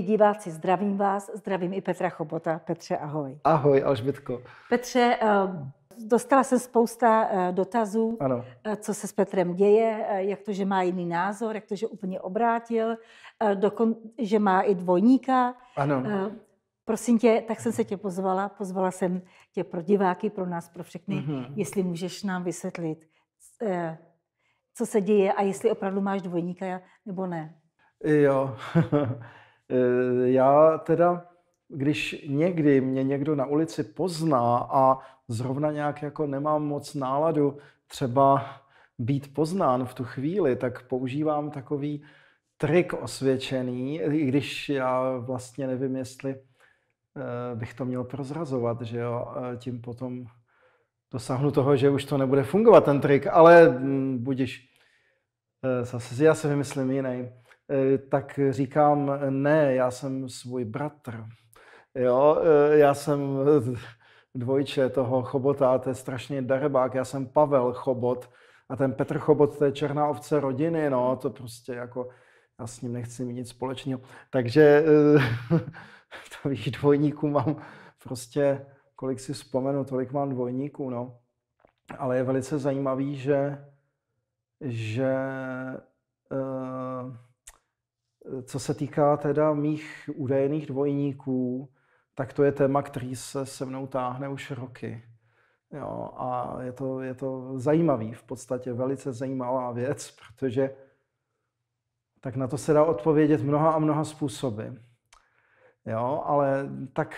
Milí diváci, zdravím vás, zdravím i Petra Chobota. Petře, ahoj. Ahoj, Alžbětko. Petře, eh, dostala jsem spousta eh, dotazů, ano. Eh, co se s Petrem děje, jak to, že má jiný názor, jak to, že úplně obrátil, dokon, že má i dvojníka. Ano. Prosím tě, tak jsem se tě pozvala, pozvala jsem tě pro diváky, pro nás, pro všechny, mm-hmm. jestli můžeš nám vysvětlit, co se děje a jestli opravdu máš dvojníka nebo ne. Jo. Eh, já teda, když někdy mě někdo na ulici pozná a zrovna nějak jako nemám moc náladu třeba být poznán v tu chvíli, tak používám takový trik osvědčený, i když já vlastně nevím, jestli eh, bych to měl prozrazovat, že jo, eh, tím potom dosáhnu toho, že už to nebude fungovat ten trik, ale mm, budiš, zase já si vymyslím jiný. Eh, tak říkám, ne, já jsem svůj bratr. Jo, eh, já jsem dvojče toho Chobota, to je strašně darebák, já jsem Pavel Chobot a ten Petr Chobot, to je černá ovce rodiny, no, to prostě jako, já s ním nechci mít nic společného. Takže takových eh, dvojníků mám prostě, kolik si vzpomenu, tolik mám dvojníků, no. Ale je velice zajímavý, že, že uh, co se týká teda mých údajných dvojníků, tak to je téma, který se se mnou táhne už roky. Jo, a je to, je to zajímavý, v podstatě velice zajímavá věc, protože tak na to se dá odpovědět mnoha a mnoha způsoby. Jo, ale tak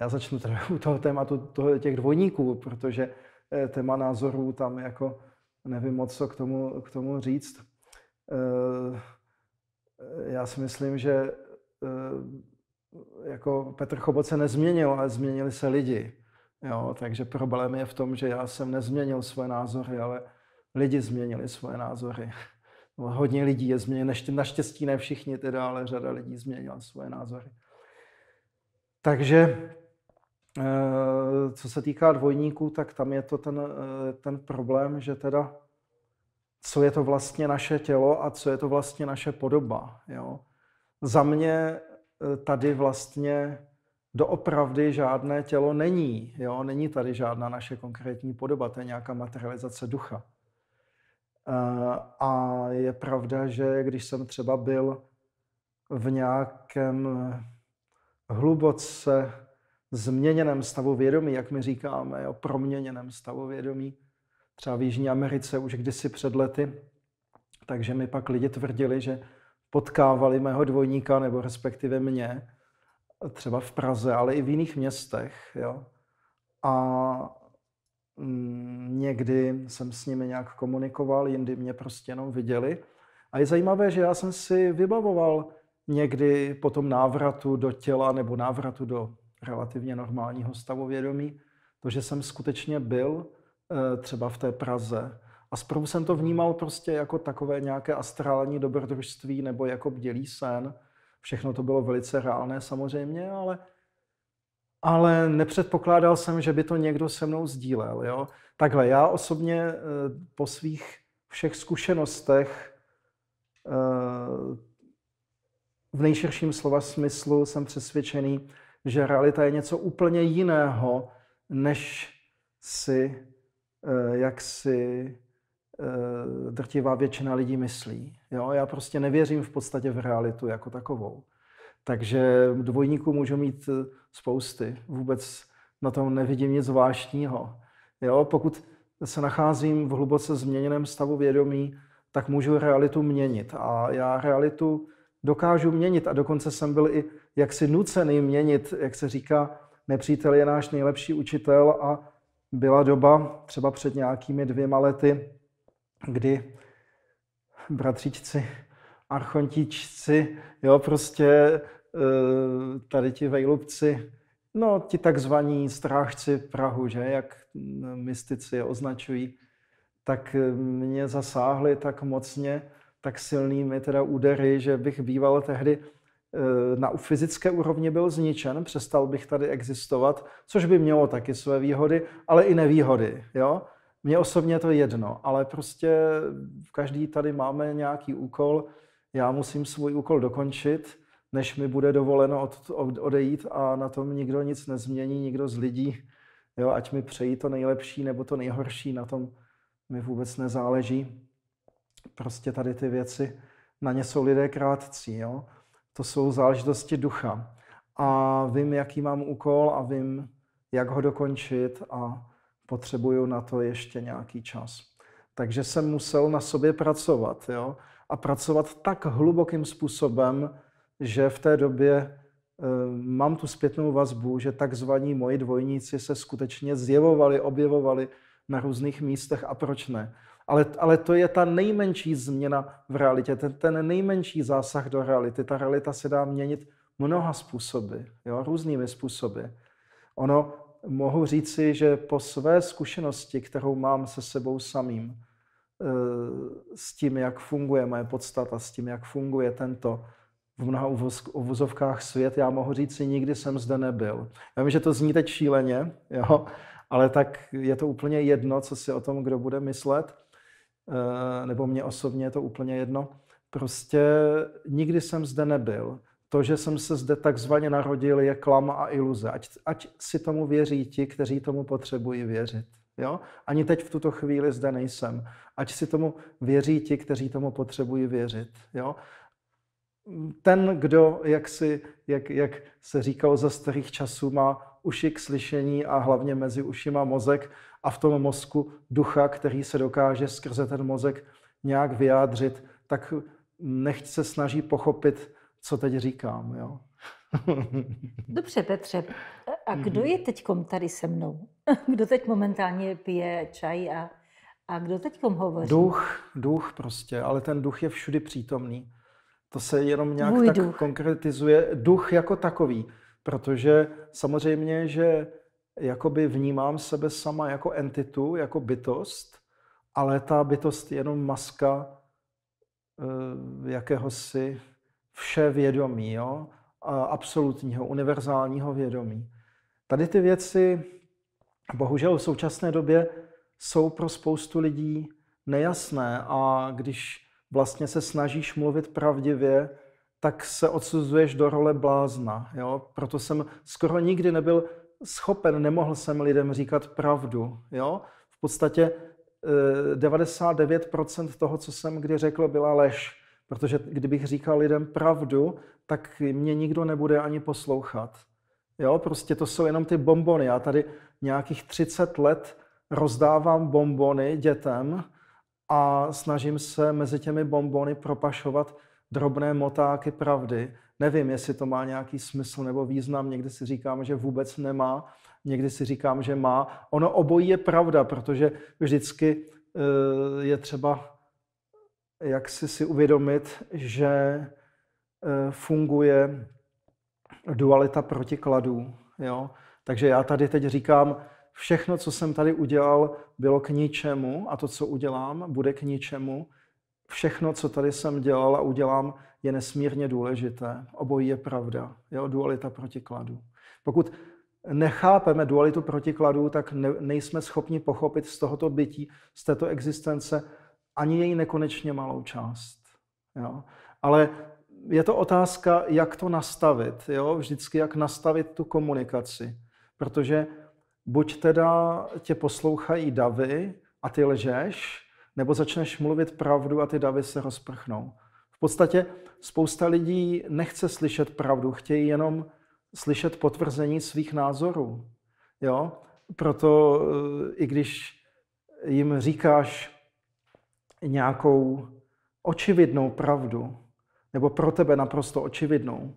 já začnu teda u toho tématu toho, těch dvojníků, protože eh, téma názorů tam jako nevím moc, co k tomu, k tomu říct. Eh, eh, já si myslím, že eh, jako Petr Chobot se nezměnil, ale změnili se lidi. Jo, takže problém je v tom, že já jsem nezměnil své názory, ale lidi změnili své názory. Hodně lidí je změnilo, naštěstí ne všichni teda, ale řada lidí změnila své názory. Takže co se týká dvojníků, tak tam je to ten, ten problém, že teda co je to vlastně naše tělo a co je to vlastně naše podoba. Jo? Za mě e, tady vlastně doopravdy žádné tělo není. Jo? Není tady žádná naše konkrétní podoba, to je nějaká materializace ducha. E, a je pravda, že když jsem třeba byl v nějakém hluboce změněném stavu vědomí, jak my říkáme, jo, proměněném stavu vědomí, třeba v Jižní Americe už kdysi před lety. Takže mi pak lidi tvrdili, že potkávali mého dvojníka nebo respektive mě, třeba v Praze, ale i v jiných městech. Jo. A mm, někdy jsem s nimi nějak komunikoval, jindy mě prostě jenom viděli. A je zajímavé, že já jsem si vybavoval někdy po tom návratu do těla nebo návratu do relativně normálního stavu vědomí, to, že jsem skutečně byl Eh, třeba v té Praze. A zprvu jsem to vnímal prostě jako takové nějaké astrální dobrodružství nebo jako bdělý sen. Všechno to bylo velice reálné samozřejmě, ale, ale nepředpokládal jsem, že by to někdo se mnou sdílel. Jo? Takhle, já osobně eh, po svých všech zkušenostech eh, v nejširším slova smyslu jsem přesvědčený, že realita je něco úplně jiného, než si Eh, jak si eh, drtivá většina lidí myslí. Jo? Já prostě nevěřím v podstatě v realitu jako takovou. Takže dvojníků můžu mít eh, spousty. Vůbec na tom nevidím nic zvláštního. Jo? Pokud se nacházím v hluboce změněném stavu vědomí, tak můžu realitu měnit. A já realitu dokážu měnit. A dokonce jsem byl i jaksi nucený měnit, jak se říká, nepřítel je náš nejlepší učitel a byla doba třeba před nějakými dvěma lety, kdy bratříčci, archontičci, jo, prostě eh, tady ti vejlubci, no ti takzvaní strážci Prahu, že, jak mystici je označují, tak eh, mě zasáhli tak mocně, tak silnými teda údery, že bych býval tehdy Eh, na fyzické úrovni byl zničen, přestal bych tady existovat, což by mělo taky své výhody, ale i nevýhody. Jo? Mně osobně to jedno, ale prostě každý tady máme nějaký úkol, já musím svůj úkol dokončit, než mi bude dovoleno od, od, odejít a na tom nikdo nic nezmění, nikdo z lidí, jo, ať mi přejí to nejlepší nebo to nejhorší, na tom mi vůbec nezáleží. Prostě tady ty věci, na ně jsou lidé krátcí. Jo. To jsou záležitosti ducha. A vím, jaký mám úkol a vím, jak ho dokončit a potřebuju na to ještě nějaký čas. Takže jsem musel na sobě pracovat. Jo? A pracovat tak hlubokým způsobem, že v té době e, mám tu zpětnou vazbu, že takzvaní moji dvojníci se skutečně zjevovali, objevovali na různých místech a proč ne. Ale, ale to je ta nejmenší změna v realitě, ten, ten nejmenší zásah do reality. Ta realita se dá měnit mnoha způsoby, jo, různými způsoby. Ono, mohu říci, že po své zkušenosti, kterou mám se sebou samým, eh, s tím, jak funguje moje podstata, s tím, jak funguje tento v mnoha uvozovkách svět, já mohu říct si, nikdy jsem zde nebyl. Já vím, že to zní teď šíleně, jo? ale tak je to úplně jedno, co si o tom kdo bude myslet. Eh, nebo mě osobně je to úplně jedno. Prostě nikdy jsem zde nebyl. To, že jsem se zde takzvaně narodil, je klam a iluze. Ať, ať si tomu věří ti, kteří tomu potřebují věřit. Jo? Ani teď v tuto chvíli zde nejsem. Ať si tomu věří ti, kteří tomu potřebují věřit. Jo? Ten, kdo, jak, si, jak, jak se říkalo za starých časů, má uši k slyšení a hlavně mezi ušima mozek, a v tom mozku ducha, který se dokáže skrze ten mozek nějak vyjádřit, tak nechť se snaží pochopit, co teď říkám. Jo? Dobře, Petře. A kdo mhm. je teď tady se mnou? Kdo teď momentálně pije čaj a, a kdo teď hovoří? Duch, duch prostě, ale ten duch je všudy přítomný. To se jenom nějak Můj tak duch. konkretizuje. Duch jako takový, protože samozřejmě, že jakoby vnímám sebe sama jako entitu, jako bytost, ale ta bytost je jenom maska eh, jakéhosi vševědomí, jo? absolutního, univerzálního vědomí. Tady ty věci bohužel v současné době jsou pro spoustu lidí nejasné a když vlastně se snažíš mluvit pravdivě, tak se odsuzuješ do role blázna. Jo? Proto jsem skoro nikdy nebyl schopen, nemohl jsem lidem říkat pravdu. Jo? V podstatě 99% eh, toho, co jsem kdy řekl, byla lež. Protože kdybych říkal lidem pravdu, tak mě nikdo nebude ani poslouchat. Jo, prostě to jsou jenom ty bombony. Já tady nějakých 30 let rozdávám bombony dětem a snažím se mezi těmi bombony propašovat drobné motáky pravdy. Nevím, jestli to má nějaký smysl nebo význam. Někdy si říkám, že vůbec nemá, někdy si říkám, že má. Ono obojí je pravda, protože vždycky eh, je třeba jak si si uvědomit, že eh, funguje dualita protikladů. Jo? Takže já tady teď říkám, všechno, co jsem tady udělal, bylo k ničemu a to, co udělám, bude k ničemu všechno, co tady jsem dělal a udělám, je nesmírně důležité. Obojí je pravda. Jo? Dualita protikladů. Pokud nechápeme dualitu protikladů, tak ne, nejsme schopni pochopit z tohoto bytí, z této existence, ani její nekonečně malou část. Jo? Ale je to otázka, jak to nastavit. Jo? Vždycky, jak nastavit tu komunikaci. Protože buď teda tě poslouchají davy a ty lžeš, nebo začneš mluvit pravdu a ty davy se rozprchnou. V podstatě spousta lidí nechce slyšet pravdu, chtějí jenom slyšet potvrzení svých názorů. Jo? Proto eh, i když jim říkáš nějakou očividnou pravdu, nebo pro tebe naprosto očividnou,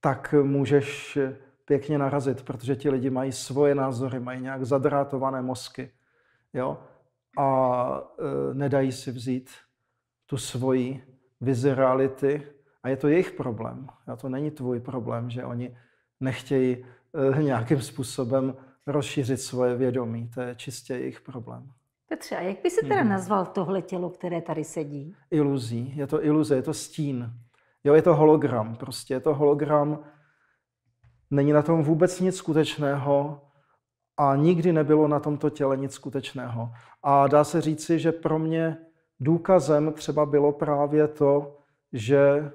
tak můžeš pěkně narazit, protože ti lidi mají svoje názory, mají nějak zadrátované mozky. Jo? a e, nedají si vzít tu svoji vizi reality a je to jejich problém. A to není tvůj problém, že oni nechtějí e, nějakým způsobem rozšířit svoje vědomí. To je čistě jejich problém. Petře, a jak by se teda mhm. nazval tohle tělo, které tady sedí? Iluzí. Je to iluze, je to stín. Jo, je to hologram. Prostě je to hologram. Není na tom vůbec nic skutečného a nikdy nebylo na tomto těle nic skutečného. A dá se říci, že pro mě důkazem třeba bylo právě to, že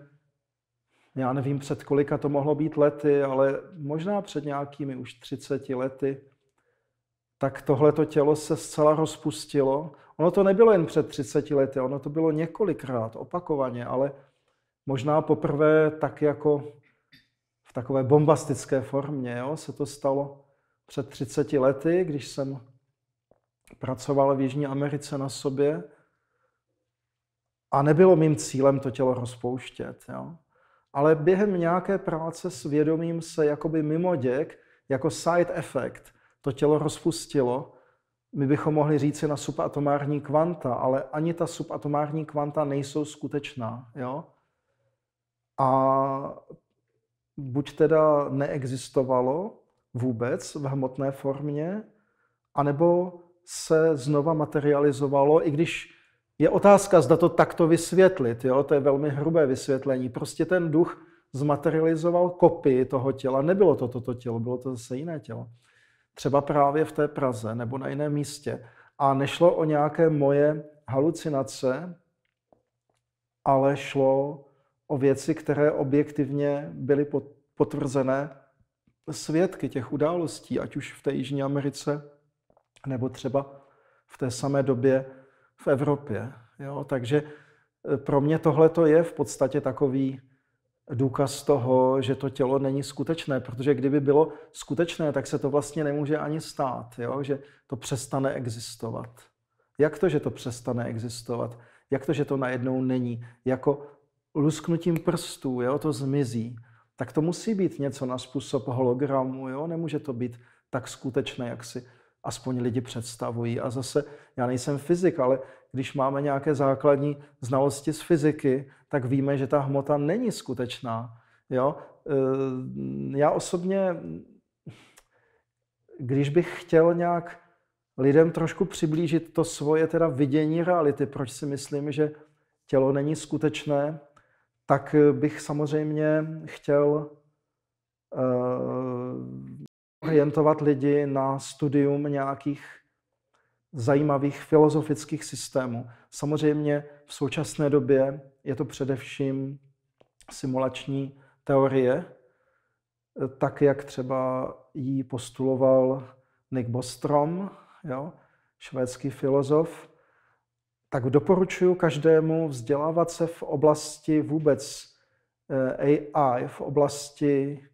já nevím před kolika to mohlo být lety, ale možná před nějakými už 30 lety, tak tohleto tělo se zcela rozpustilo. Ono to nebylo jen před 30 lety, ono to bylo několikrát, opakovaně, ale možná poprvé tak jako v takové bombastické formě jo, se to stalo před 30 lety, když jsem pracoval v Jižní Americe na sobě a nebylo mým cílem to tělo rozpouštět. Jo? Ale během nějaké práce s vědomím se jakoby mimo děk, jako side effect, to tělo rozpustilo. My bychom mohli říci na subatomární kvanta, ale ani ta subatomární kvanta nejsou skutečná. Jo? A buď teda neexistovalo, vůbec v hmotné formě, anebo se znova materializovalo, i když je otázka, zda to takto vysvětlit, jo? to je velmi hrubé vysvětlení. Prostě ten duch zmaterializoval kopii toho těla. Nebylo to toto tělo, bylo to zase jiné tělo. Třeba právě v té Praze nebo na jiném místě. A nešlo o nějaké moje halucinace, ale šlo o věci, které objektivně byly potvrzené svědky těch událostí, ať už v té Jižní Americe, nebo třeba v té samé době v Evropě. Jo? Takže eh, pro mě tohle je v podstatě takový důkaz toho, že to tělo není skutečné, protože kdyby bylo skutečné, tak se to vlastně nemůže ani stát, jo? že to přestane existovat. Jak to, že to přestane existovat? Jak to, že to najednou není? Jako lusknutím prstů, jo? to zmizí tak to musí být něco na způsob hologramu, jo? nemůže to být tak skutečné, jak si aspoň lidi představují. A zase, já nejsem fyzik, ale když máme nějaké základní znalosti z fyziky, tak víme, že ta hmota není skutečná. Jo? Eh, já osobně, když bych chtěl nějak lidem trošku přiblížit to svoje teda vidění reality, proč si myslím, že tělo není skutečné, tak eh, bych samozřejmě chtěl eh, orientovat lidi na studium nějakých zajímavých filozofických systémů. Samozřejmě v současné době je to především simulační teorie, tak jak třeba ji postuloval Nick Bostrom, jo, švédský filozof, tak doporučuji každému vzdělávat se v oblasti vůbec eh, AI, v oblasti,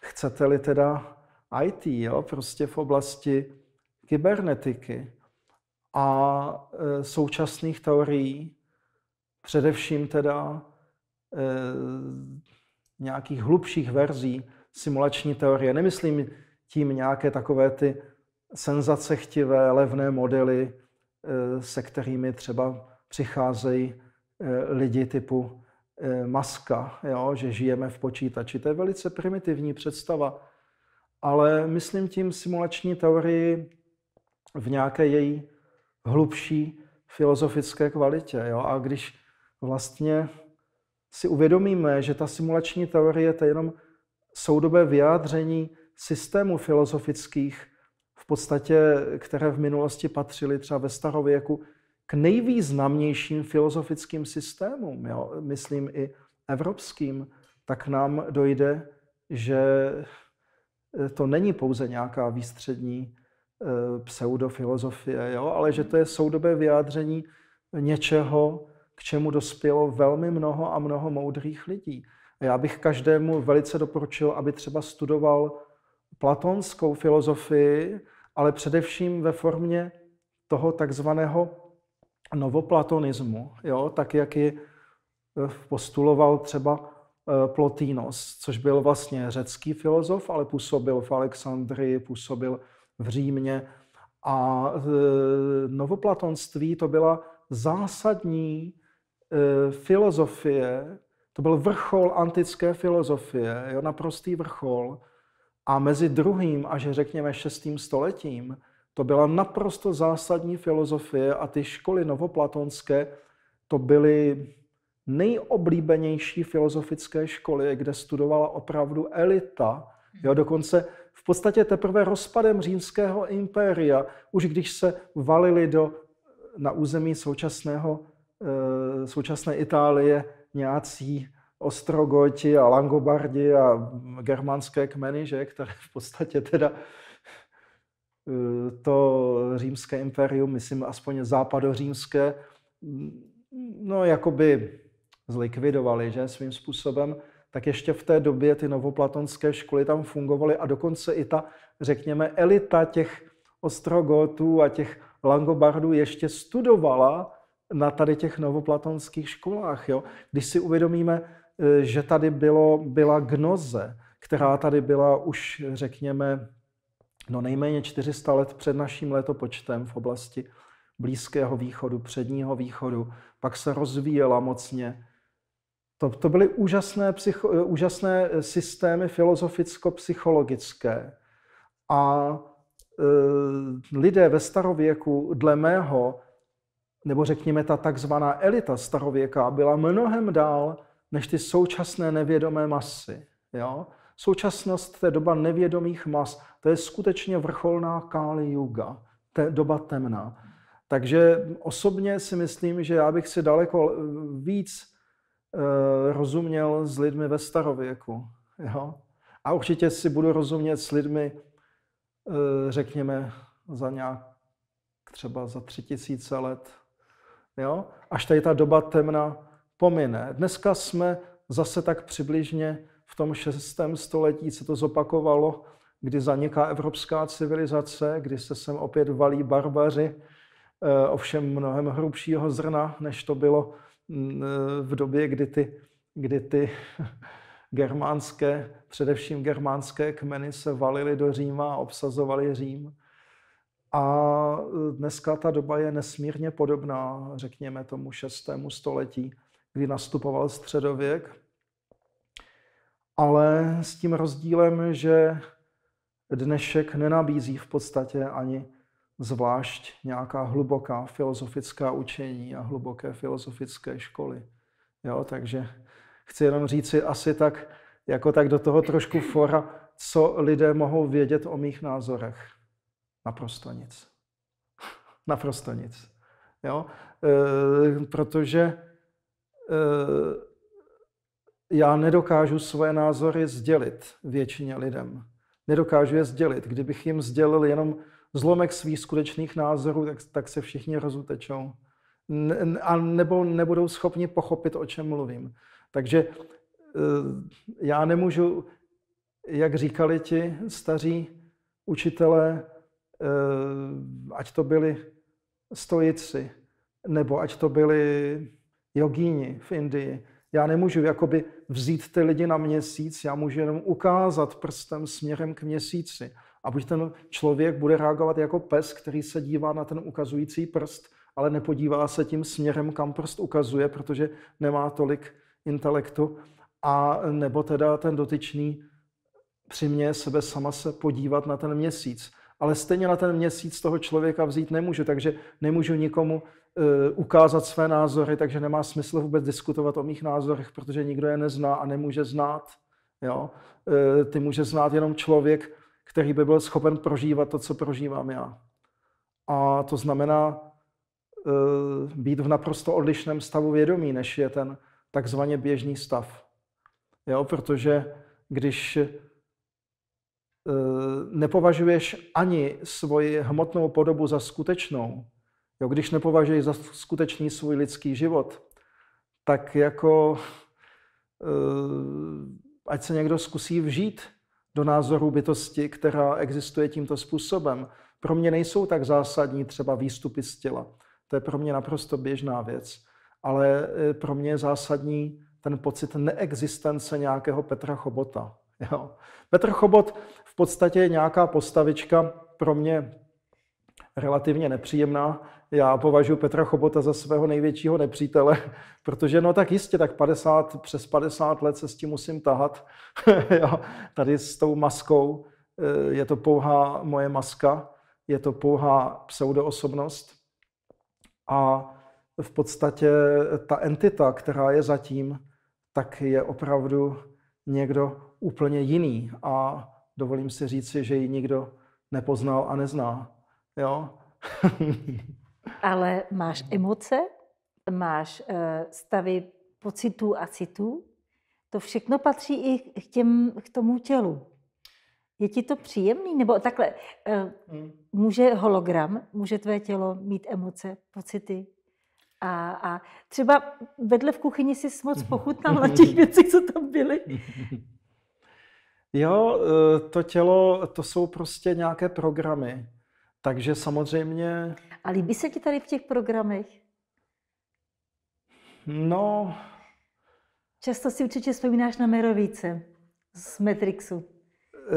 chcete-li teda IT, jo? prostě v oblasti kybernetiky a eh, současných teorií, především teda eh, nějakých hlubších verzí simulační teorie. Nemyslím tím nějaké takové ty senzacechtivé levné modely, Eh, se kterými třeba přicházejí eh, lidi typu eh, maska, jo, že žijeme v počítači. To je velice primitivní představa, ale myslím tím simulační teorii v nějaké její hlubší filozofické kvalitě. Jo? A když vlastně si uvědomíme, že ta simulační teorie to je jenom soudobé vyjádření systému filozofických v podstatě, které v minulosti patřily třeba ve starověku k nejvýznamnějším filozofickým systémům, jo, myslím i evropským, tak nám dojde, že eh, to není pouze nějaká výstřední eh, pseudofilozofie, jo, ale že to je soudobé vyjádření něčeho, k čemu dospělo velmi mnoho a mnoho moudrých lidí. A já bych každému velice doporučil, aby třeba studoval platonskou filozofii, ale především ve formě toho takzvaného novoplatonismu, jo, tak jak ji eh, postuloval třeba eh, Plotinos, což byl vlastně řecký filozof, ale působil v Alexandrii, působil v Římě. A eh, novoplatonství to byla zásadní filozofie, to byl vrchol antické filozofie, jo, naprostý vrchol, a mezi druhým až řekněme šestým stoletím to byla naprosto zásadní filozofie a ty školy novoplatonské to byly nejoblíbenější filozofické školy, kde studovala opravdu elita. Jo, hmm. dokonce v podstatě teprve rozpadem římského impéria, už když se valili do, na území současného, eh, současné Itálie nějací Ostrogoti a Langobardi a germánské kmeny, že, které v podstatě teda eh, to římské impérium, myslím aspoň západořímské, mm, no jakoby zlikvidovali, že, svým způsobem, tak ještě v té době ty novoplatonské školy tam fungovaly a dokonce i ta, řekněme, elita těch ostrogotů a těch langobardů ještě studovala na tady těch novoplatonských školách. Jo? Když si uvědomíme, Eh, že tady bylo, byla gnoze, která tady byla už, řekněme, no nejméně 400 let před naším letopočtem v oblasti Blízkého východu, Předního východu, pak se rozvíjela mocně. To, to byly úžasné, psycho, eh, úžasné eh, systémy filozoficko-psychologické. A e, lidé ve starověku, dle mého, nebo řekněme ta takzvaná elita starověka byla mnohem dál než ty současné nevědomé masy. Jo? Současnost, to je doba nevědomých mas, to je skutečně vrcholná Kali Yuga, te, doba temná. Takže osobně si myslím, že já bych si daleko eh, víc eh, rozuměl s lidmi ve starověku. Jo? A určitě si budu rozumět s lidmi, eh, řekněme, za nějak třeba za tři tisíce let. Jo? Až tady ta doba temna pomine. Dneska jsme zase tak přibližně v tom šestém století se to zopakovalo, kdy zaniká evropská civilizace, kdy se sem opět valí barbaři, eh, ovšem mnohem hrubšího zrna, než to bylo mm, eh, v době, kdy ty, kdy ty germánské, především germánské kmeny se valily do Říma a obsazovaly Řím. A eh, dneska ta doba je nesmírně podobná, řekněme tomu šestému století kdy nastupoval středověk, ale s tím rozdílem, že dnešek nenabízí v podstatě ani zvlášť nějaká hluboká filozofická učení a hluboké filozofické školy. Jo, takže chci jenom říci asi tak, jako tak do toho trošku fora, co lidé mohou vědět o mých názorech. Naprosto nic. Naprosto nic. Jo? E, protože Eh, já nedokážu svoje názory sdělit většině lidem. Nedokážu je sdělit. Kdybych jim sdělil jenom zlomek svých skutečných názorů, tak, tak se všichni rozutečou. a nebo nebudou schopni pochopit, o čem mluvím. Takže eh, já nemůžu, jak říkali ti staří učitelé, eh, ať to byli stojici, nebo ať to byli jogíni v Indii. Já nemůžu jakoby vzít ty lidi na měsíc, já můžu jenom ukázat prstem směrem k měsíci. A buď ten člověk bude reagovat jako pes, který se dívá na ten ukazující prst, ale nepodívá se tím směrem, kam prst ukazuje, protože nemá tolik intelektu. A nebo teda ten dotyčný přiměje sebe sama se podívat na ten měsíc. Ale stejně na ten měsíc toho člověka vzít nemůžu, takže nemůžu nikomu Eh, ukázat své názory, takže nemá smysl vůbec diskutovat o mých názorech, protože nikdo je nezná a nemůže znát. Jo? Eh, ty může znát jenom člověk, který by byl schopen prožívat to, co prožívám já. A to znamená eh, být v naprosto odlišném stavu vědomí, než je ten takzvaně běžný stav. Jo? Protože když nepovažuješ ani svoji hmotnou podobu za skutečnou, Jo, když nepovažují za skutečný svůj lidský život, tak jako eh, ať se někdo zkusí vžít do názoru bytosti, která existuje tímto způsobem. Pro mě nejsou tak zásadní třeba výstupy z těla. To je pro mě naprosto běžná věc. Ale eh, pro mě je zásadní ten pocit neexistence nějakého Petra Chobota. Jo. Petr Chobot v podstatě je nějaká postavička pro mě relativně nepříjemná, já považuji Petra Chobota za svého největšího nepřítele, protože no tak jistě, tak 50, přes 50 let se s tím musím tahat. jo, tady s tou maskou eh, je to pouhá moje maska, je to pouhá pseudoosobnost a v podstatě ta entita, která je zatím, tak je opravdu někdo úplně jiný a dovolím si říci, že ji nikdo nepoznal a nezná. Jo? Ale máš emoce, máš eh, stavy pocitů a citů. To všechno patří i k, těm, k tomu tělu. Je ti to příjemný? Nebo takhle, eh, hmm. může hologram, může tvé tělo mít emoce, pocity? A, a třeba vedle v kuchyni si moc mhm. pochutnal na těch věcech, co tam byly. Jo, eh, to tělo, to jsou prostě nějaké programy. Takže samozřejmě... A líbí se ti tady v těch programech? No... Často si určitě vzpomínáš na Merovice z Matrixu. E,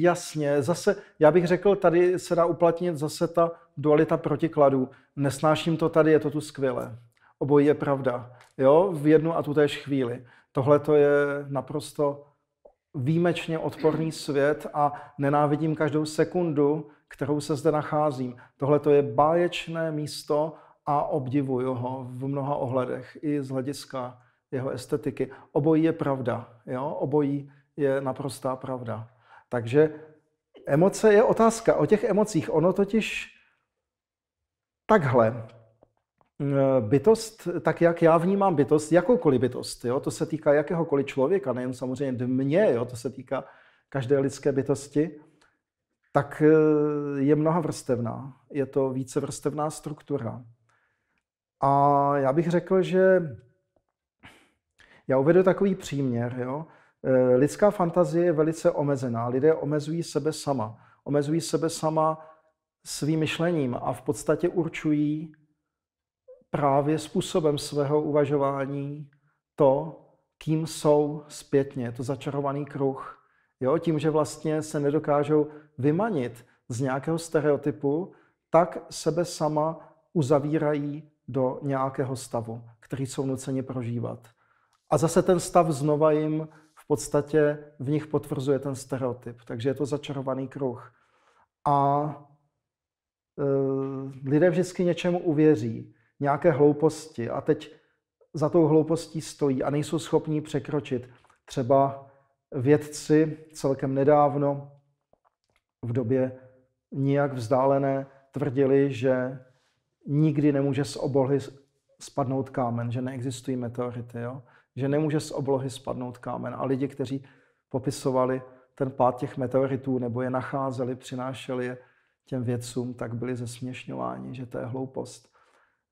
jasně, zase, já bych řekl, tady se dá uplatnit zase ta dualita protikladů. Nesnáším to tady, je to tu skvělé. Obojí je pravda. Jo, v jednu a tu chvíli. Tohle to je naprosto výjimečně odporný svět a nenávidím každou sekundu, kterou se zde nacházím. Tohle to je báječné místo a obdivuju ho v mnoha ohledech, i z hlediska jeho estetiky. Obojí je pravda, jo? obojí je naprostá pravda. Takže emoce je otázka o těch emocích. Ono totiž takhle, Eh, bytost, tak jak já vnímám bytost, jakoukoliv bytost, jo? to se týká jakéhokoliv člověka, nejen samozřejmě mě, jo? to se týká každé lidské bytosti, tak eh, je mnoha vrstevná. Je to více vrstevná struktura. A já bych řekl, že já uvedu takový příměr. Jo? Eh, lidská fantazie je velice omezená. Lidé omezují sebe sama. Omezují sebe sama svým myšlením a v podstatě určují, právě způsobem svého uvažování to, kým jsou zpětně. to začarovaný kruh. Jo? Tím, že vlastně se nedokážou vymanit z nějakého stereotypu, tak sebe sama uzavírají do nějakého stavu, který jsou nuceni prožívat. A zase ten stav znova jim v podstatě v nich potvrzuje ten stereotyp. Takže je to začarovaný kruh. A e, lidé vždycky něčemu uvěří nějaké hlouposti a teď za tou hloupostí stojí a nejsou schopní překročit. Třeba vědci celkem nedávno v době nijak vzdálené tvrdili, že nikdy nemůže z oblohy spadnout kámen, že neexistují meteority, jo? že nemůže z oblohy spadnout kámen. A lidi, kteří popisovali ten pád těch meteoritů nebo je nacházeli, přinášeli je těm vědcům, tak byli zesměšňováni, že to je hloupost.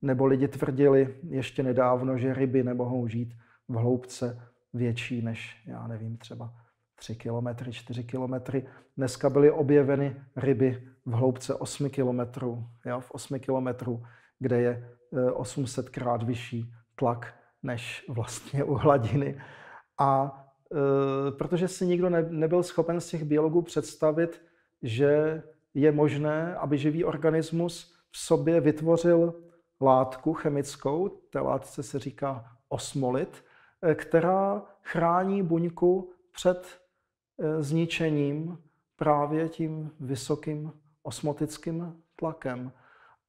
Nebo lidi tvrdili ještě nedávno, že ryby nemohou žít v hloubce větší než, já nevím, třeba 3 kilometry, 4 kilometry. Dneska byly objeveny ryby v hloubce 8 kilometrů, jo, v 8 kilometrů, kde je 800 e, krát vyšší tlak než vlastně u hladiny. A e, protože si nikdo ne, nebyl schopen z těch biologů představit, že je možné, aby živý organismus v sobě vytvořil látku chemickou, té látce se říká osmolit, eh, která chrání buňku před eh, zničením právě tím vysokým osmotickým tlakem.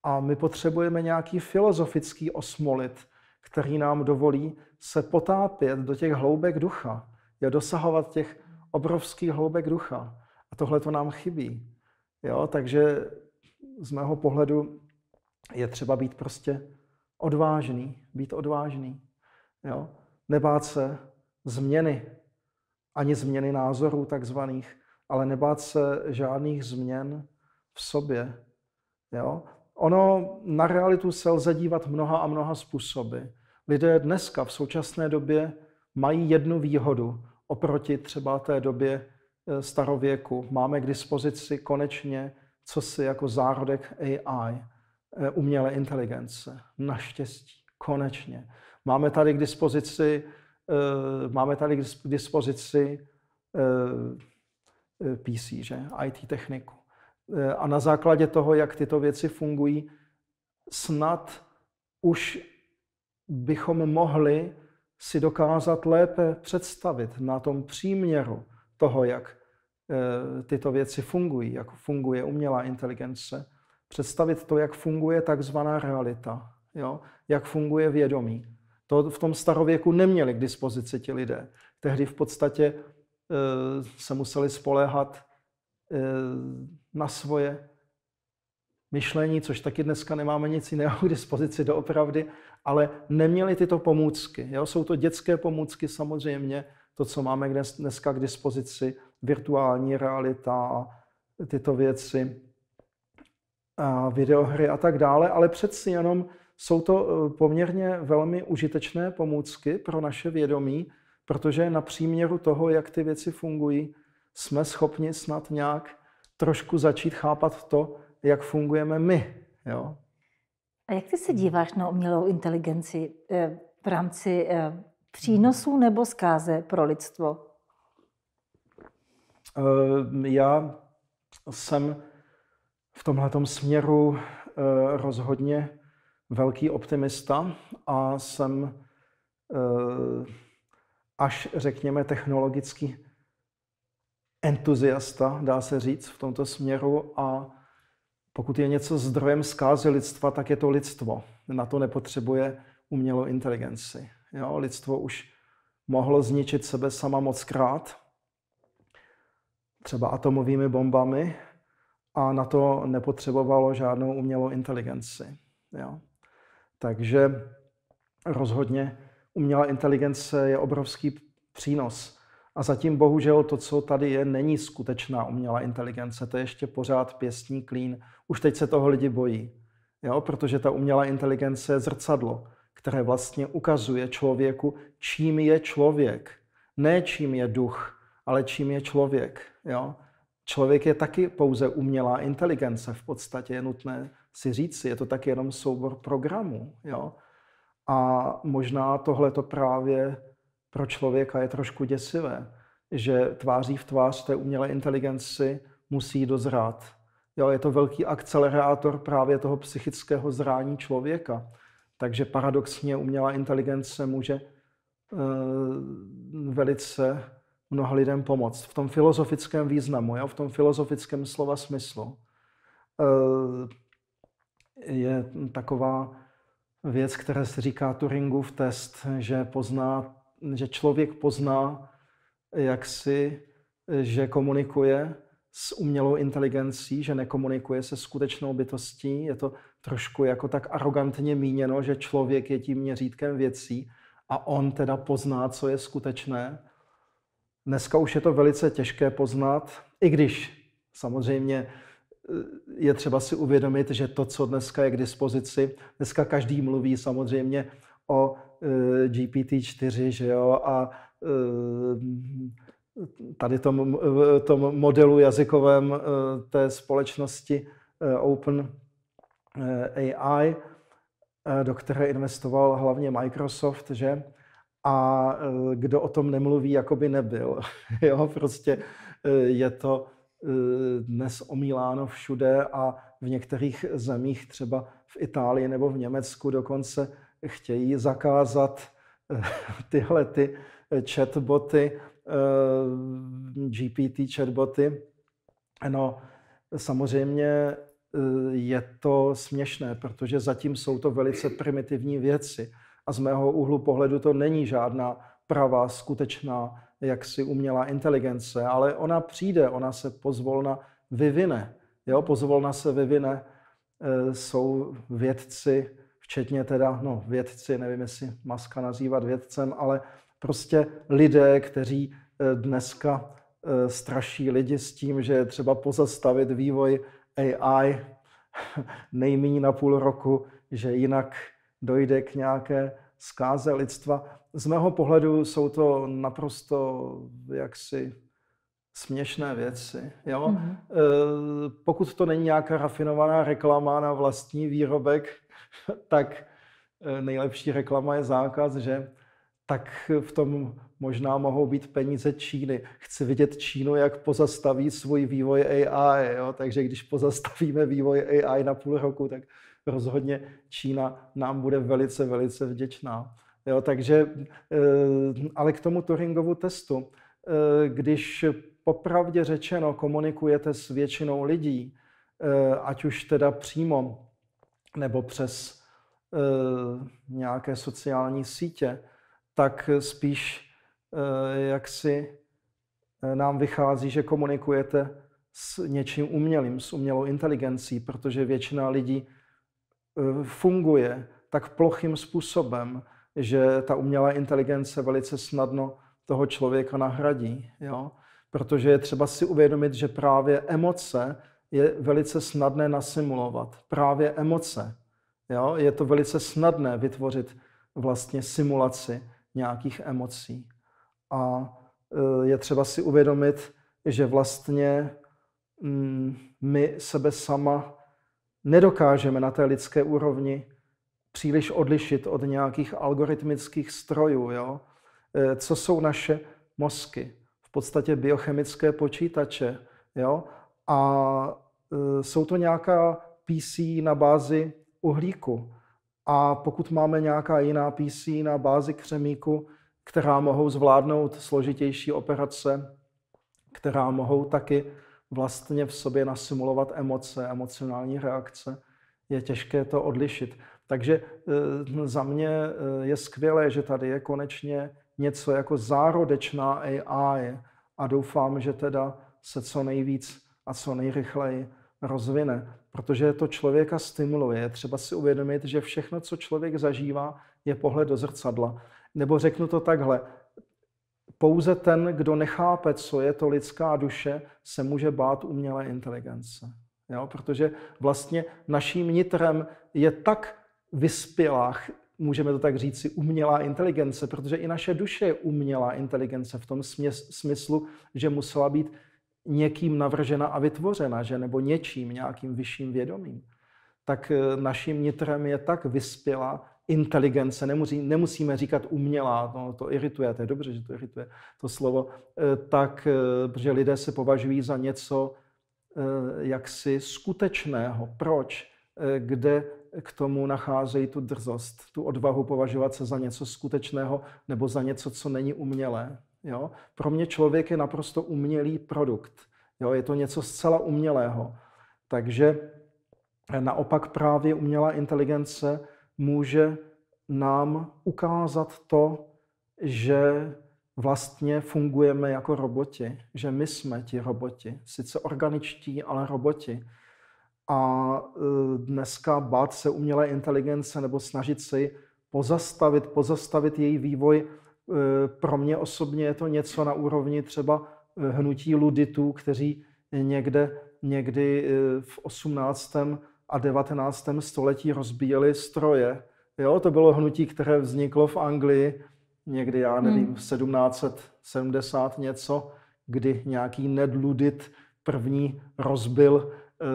A my potřebujeme nějaký filozofický osmolit, který nám dovolí se potápět do těch hloubek ducha, je dosahovat těch obrovských hloubek ducha. A tohle to nám chybí. Jo, takže z mého pohledu je třeba být prostě odvážný, být odvážný. Jo? Nebát se změny, ani změny názorů takzvaných, ale nebát se žádných změn v sobě. Jo? Ono na realitu se lze dívat mnoha a mnoha způsoby. Lidé dneska v současné době mají jednu výhodu oproti třeba té době eh, starověku. Máme k dispozici konečně co si jako zárodek AI. Eh, umělé inteligence. Naštěstí, konečně. Máme tady k dispozici, eh, máme tady k dispozici eh, PC, že? IT techniku. A na základě toho, jak tyto věci fungují, snad už bychom mohli si dokázat lépe představit na tom příměru toho, jak tyto věci fungují, jak funguje umělá inteligence, představit to, jak funguje takzvaná realita, jo? jak funguje vědomí. To v tom starověku neměli k dispozici ti lidé. Tehdy v podstatě e, se museli spoléhat e, na svoje myšlení, což taky dneska nemáme nic jiného k dispozici doopravdy, ale neměli tyto pomůcky. Jo? Jsou to dětské pomůcky samozřejmě, to, co máme dnes, dneska k dispozici, virtuální realita a tyto věci videohry a tak dále, ale přeci jenom jsou to eh, poměrně velmi užitečné pomůcky pro naše vědomí, protože na příměru toho, jak ty věci fungují, jsme schopni snad nějak trošku začít chápat to, jak fungujeme my. Jo? A jak ty se hmm. díváš na umělou inteligenci eh, v rámci eh, hmm. přínosů nebo zkáze pro lidstvo? Já jsem v tomhle směru eh, rozhodně velký optimista a jsem eh, až, řekněme, technologický entuziasta, dá se říct, v tomto směru a pokud je něco zdrojem zkázy lidstva, tak je to lidstvo. Na to nepotřebuje umělou inteligenci. Jo, lidstvo už mohlo zničit sebe sama moc krát, třeba atomovými bombami, a na to nepotřebovalo žádnou umělou inteligenci. Jo. Takže rozhodně umělá inteligence je obrovský přínos. A zatím bohužel to, co tady je, není skutečná umělá inteligence. To je ještě pořád pěstní klín. Už teď se toho lidi bojí, jo? protože ta umělá inteligence je zrcadlo, které vlastně ukazuje člověku, čím je člověk. Ne čím je duch, ale čím je člověk. Jo? člověk je taky pouze umělá inteligence v podstatě, je nutné si říct, je to taky jenom soubor programů. Jo? A možná tohle to právě pro člověka je trošku děsivé, že tváří v tvář té umělé inteligenci musí dozrát. Jo, je to velký akcelerátor právě toho psychického zrání člověka. Takže paradoxně umělá inteligence může e, velice mnoha lidem pomoct. V tom filozofickém významu, jo? v tom filozofickém slova smyslu eh, je taková věc, která se říká Turingův test, že, pozná, že člověk pozná, jak si, že komunikuje s umělou inteligencí, že nekomunikuje se skutečnou bytostí. Je to trošku jako tak arrogantně míněno, že člověk je tím měřítkem věcí a on teda pozná, co je skutečné Dneska už je to velice těžké poznat, i když samozřejmě e, je třeba si uvědomit, že to, co dneska je k dispozici, dneska každý mluví samozřejmě o e, GPT-4, že jo, a e, tady tom, tom modelu jazykovém té společnosti Open AI, do které investoval hlavně Microsoft, že? a eh, kdo o tom nemluví, jako by nebyl. jo, prostě eh, je to eh, dnes omíláno všude a v některých zemích, třeba v Itálii nebo v Německu dokonce chtějí zakázat tyhle ty chatboty, GPT chatboty. No, samozřejmě je to směšné, protože zatím jsou to velice primitivní věci. A z mého úhlu pohledu to není žádná pravá, skutečná, jaksi umělá inteligence, ale ona přijde, ona se pozvolna vyvine. Jo, hmm. pozvolna se vyvine, e, jsou vědci, včetně teda, no vědci, nevím, jestli Maska nazývat vědcem, ale prostě lidé, kteří eh, dneska eh, straší lidi s tím, že je třeba pozastavit vývoj AI nejméně na půl roku, že jinak dojde k nějaké zkáze lidstva. Z mého pohledu jsou to naprosto jaksi směšné věci. Jo? Mm-hmm. E, pokud to není nějaká rafinovaná reklama na vlastní výrobek, tak eh, nejlepší reklama je zákaz, že? Tak v tom možná mohou být peníze Číny. Chci vidět Čínu, jak pozastaví svůj vývoj AI. Jo? Takže když pozastavíme vývoj AI na půl roku, tak rozhodně Čína nám bude velice, velice vděčná. Jo, takže, eh, ale k tomu Turingovu testu, eh, když popravdě řečeno komunikujete s většinou lidí, eh, ať už teda přímo nebo přes nějaké sociální sítě, tak spíš jak si nám vychází, že komunikujete s něčím umělým, s umělou inteligencí, protože většina lidí Eh, funguje tak plochým způsobem, že ta umělá inteligence velice snadno toho člověka nahradí. Jo? Protože je třeba si uvědomit, že právě emoce je velice snadné nasimulovat. Právě emoce. Jo? Je to velice snadné vytvořit vlastně simulaci nějakých emocí. A eh, je třeba si uvědomit, že vlastně mm, my sebe sama nedokážeme na té lidské úrovni příliš odlišit od nějakých algoritmických strojů. Jo? Eh, co jsou naše mozky? V podstatě biochemické počítače. Jo? A eh, jsou to nějaká PC na bázi uhlíku. A pokud máme nějaká jiná PC na bázi křemíku, která mohou zvládnout složitější operace, která mohou taky vlastně v sobě nasimulovat emoce, emocionální reakce, je těžké to odlišit. Takže eh, za mě eh, je skvělé, že tady je konečně něco jako zárodečná AI a doufám, že teda se co nejvíc a co nejrychleji rozvine, protože to člověka stimuluje. Třeba si uvědomit, že všechno, co člověk zažívá, je pohled do zrcadla. Nebo řeknu to takhle, pouze ten, kdo nechápe, co je to lidská duše, se může bát umělé inteligence. Jo? Protože vlastně naším nitrem je tak vyspělá, můžeme to tak říci, umělá inteligence, protože i naše duše je umělá inteligence v tom smyslu, že musela být někým navržena a vytvořena, že nebo něčím, nějakým vyšším vědomím. Tak eh, naším nitrem je tak vyspělá, inteligence, nemusí, nemusíme říkat umělá, no, to irituje, to je dobře, že to irituje to slovo, eh, tak, eh, že lidé se považují za něco eh, jaksi skutečného. Proč? Kde k tomu nacházejí tu drzost, tu odvahu považovat se za něco skutečného nebo za něco, co není umělé. Jo? Pro mě člověk je naprosto umělý produkt. Jo? Je to něco zcela umělého. Takže naopak právě umělá inteligence může nám ukázat to, že vlastně fungujeme jako roboti, že my jsme ti roboti, sice organičtí, ale roboti. A e, dneska bát se umělé inteligence nebo snažit se pozastavit, pozastavit její vývoj, e, pro mě osobně je to něco na úrovni třeba e, hnutí luditů, kteří někde někdy v 18 a 19. století rozbíjeli stroje. Jo, to bylo hnutí, které vzniklo v Anglii někdy, já hmm. nevím, hmm. 1770 něco, kdy nějaký nedludit první rozbil e,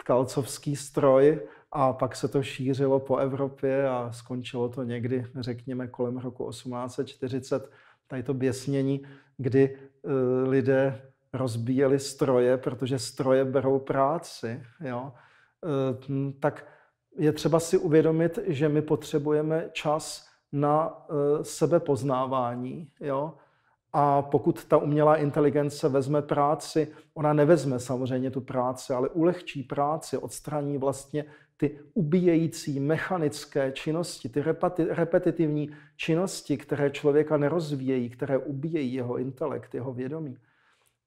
tkalcovský stroj a pak se to šířilo po Evropě a skončilo to někdy, řekněme, kolem roku 1840, tady to běsnění, kdy e, lidé rozbíjeli stroje, protože stroje berou práci. Jo? Eh, tak je třeba si uvědomit, že my potřebujeme čas na eh, sebepoznávání. Jo? A pokud ta umělá inteligence vezme práci, ona nevezme samozřejmě tu práci, ale ulehčí práci, odstraní vlastně ty ubíjející mechanické činnosti, ty repetitivní činnosti, které člověka nerozvíjejí, které ubíjejí jeho intelekt, jeho vědomí,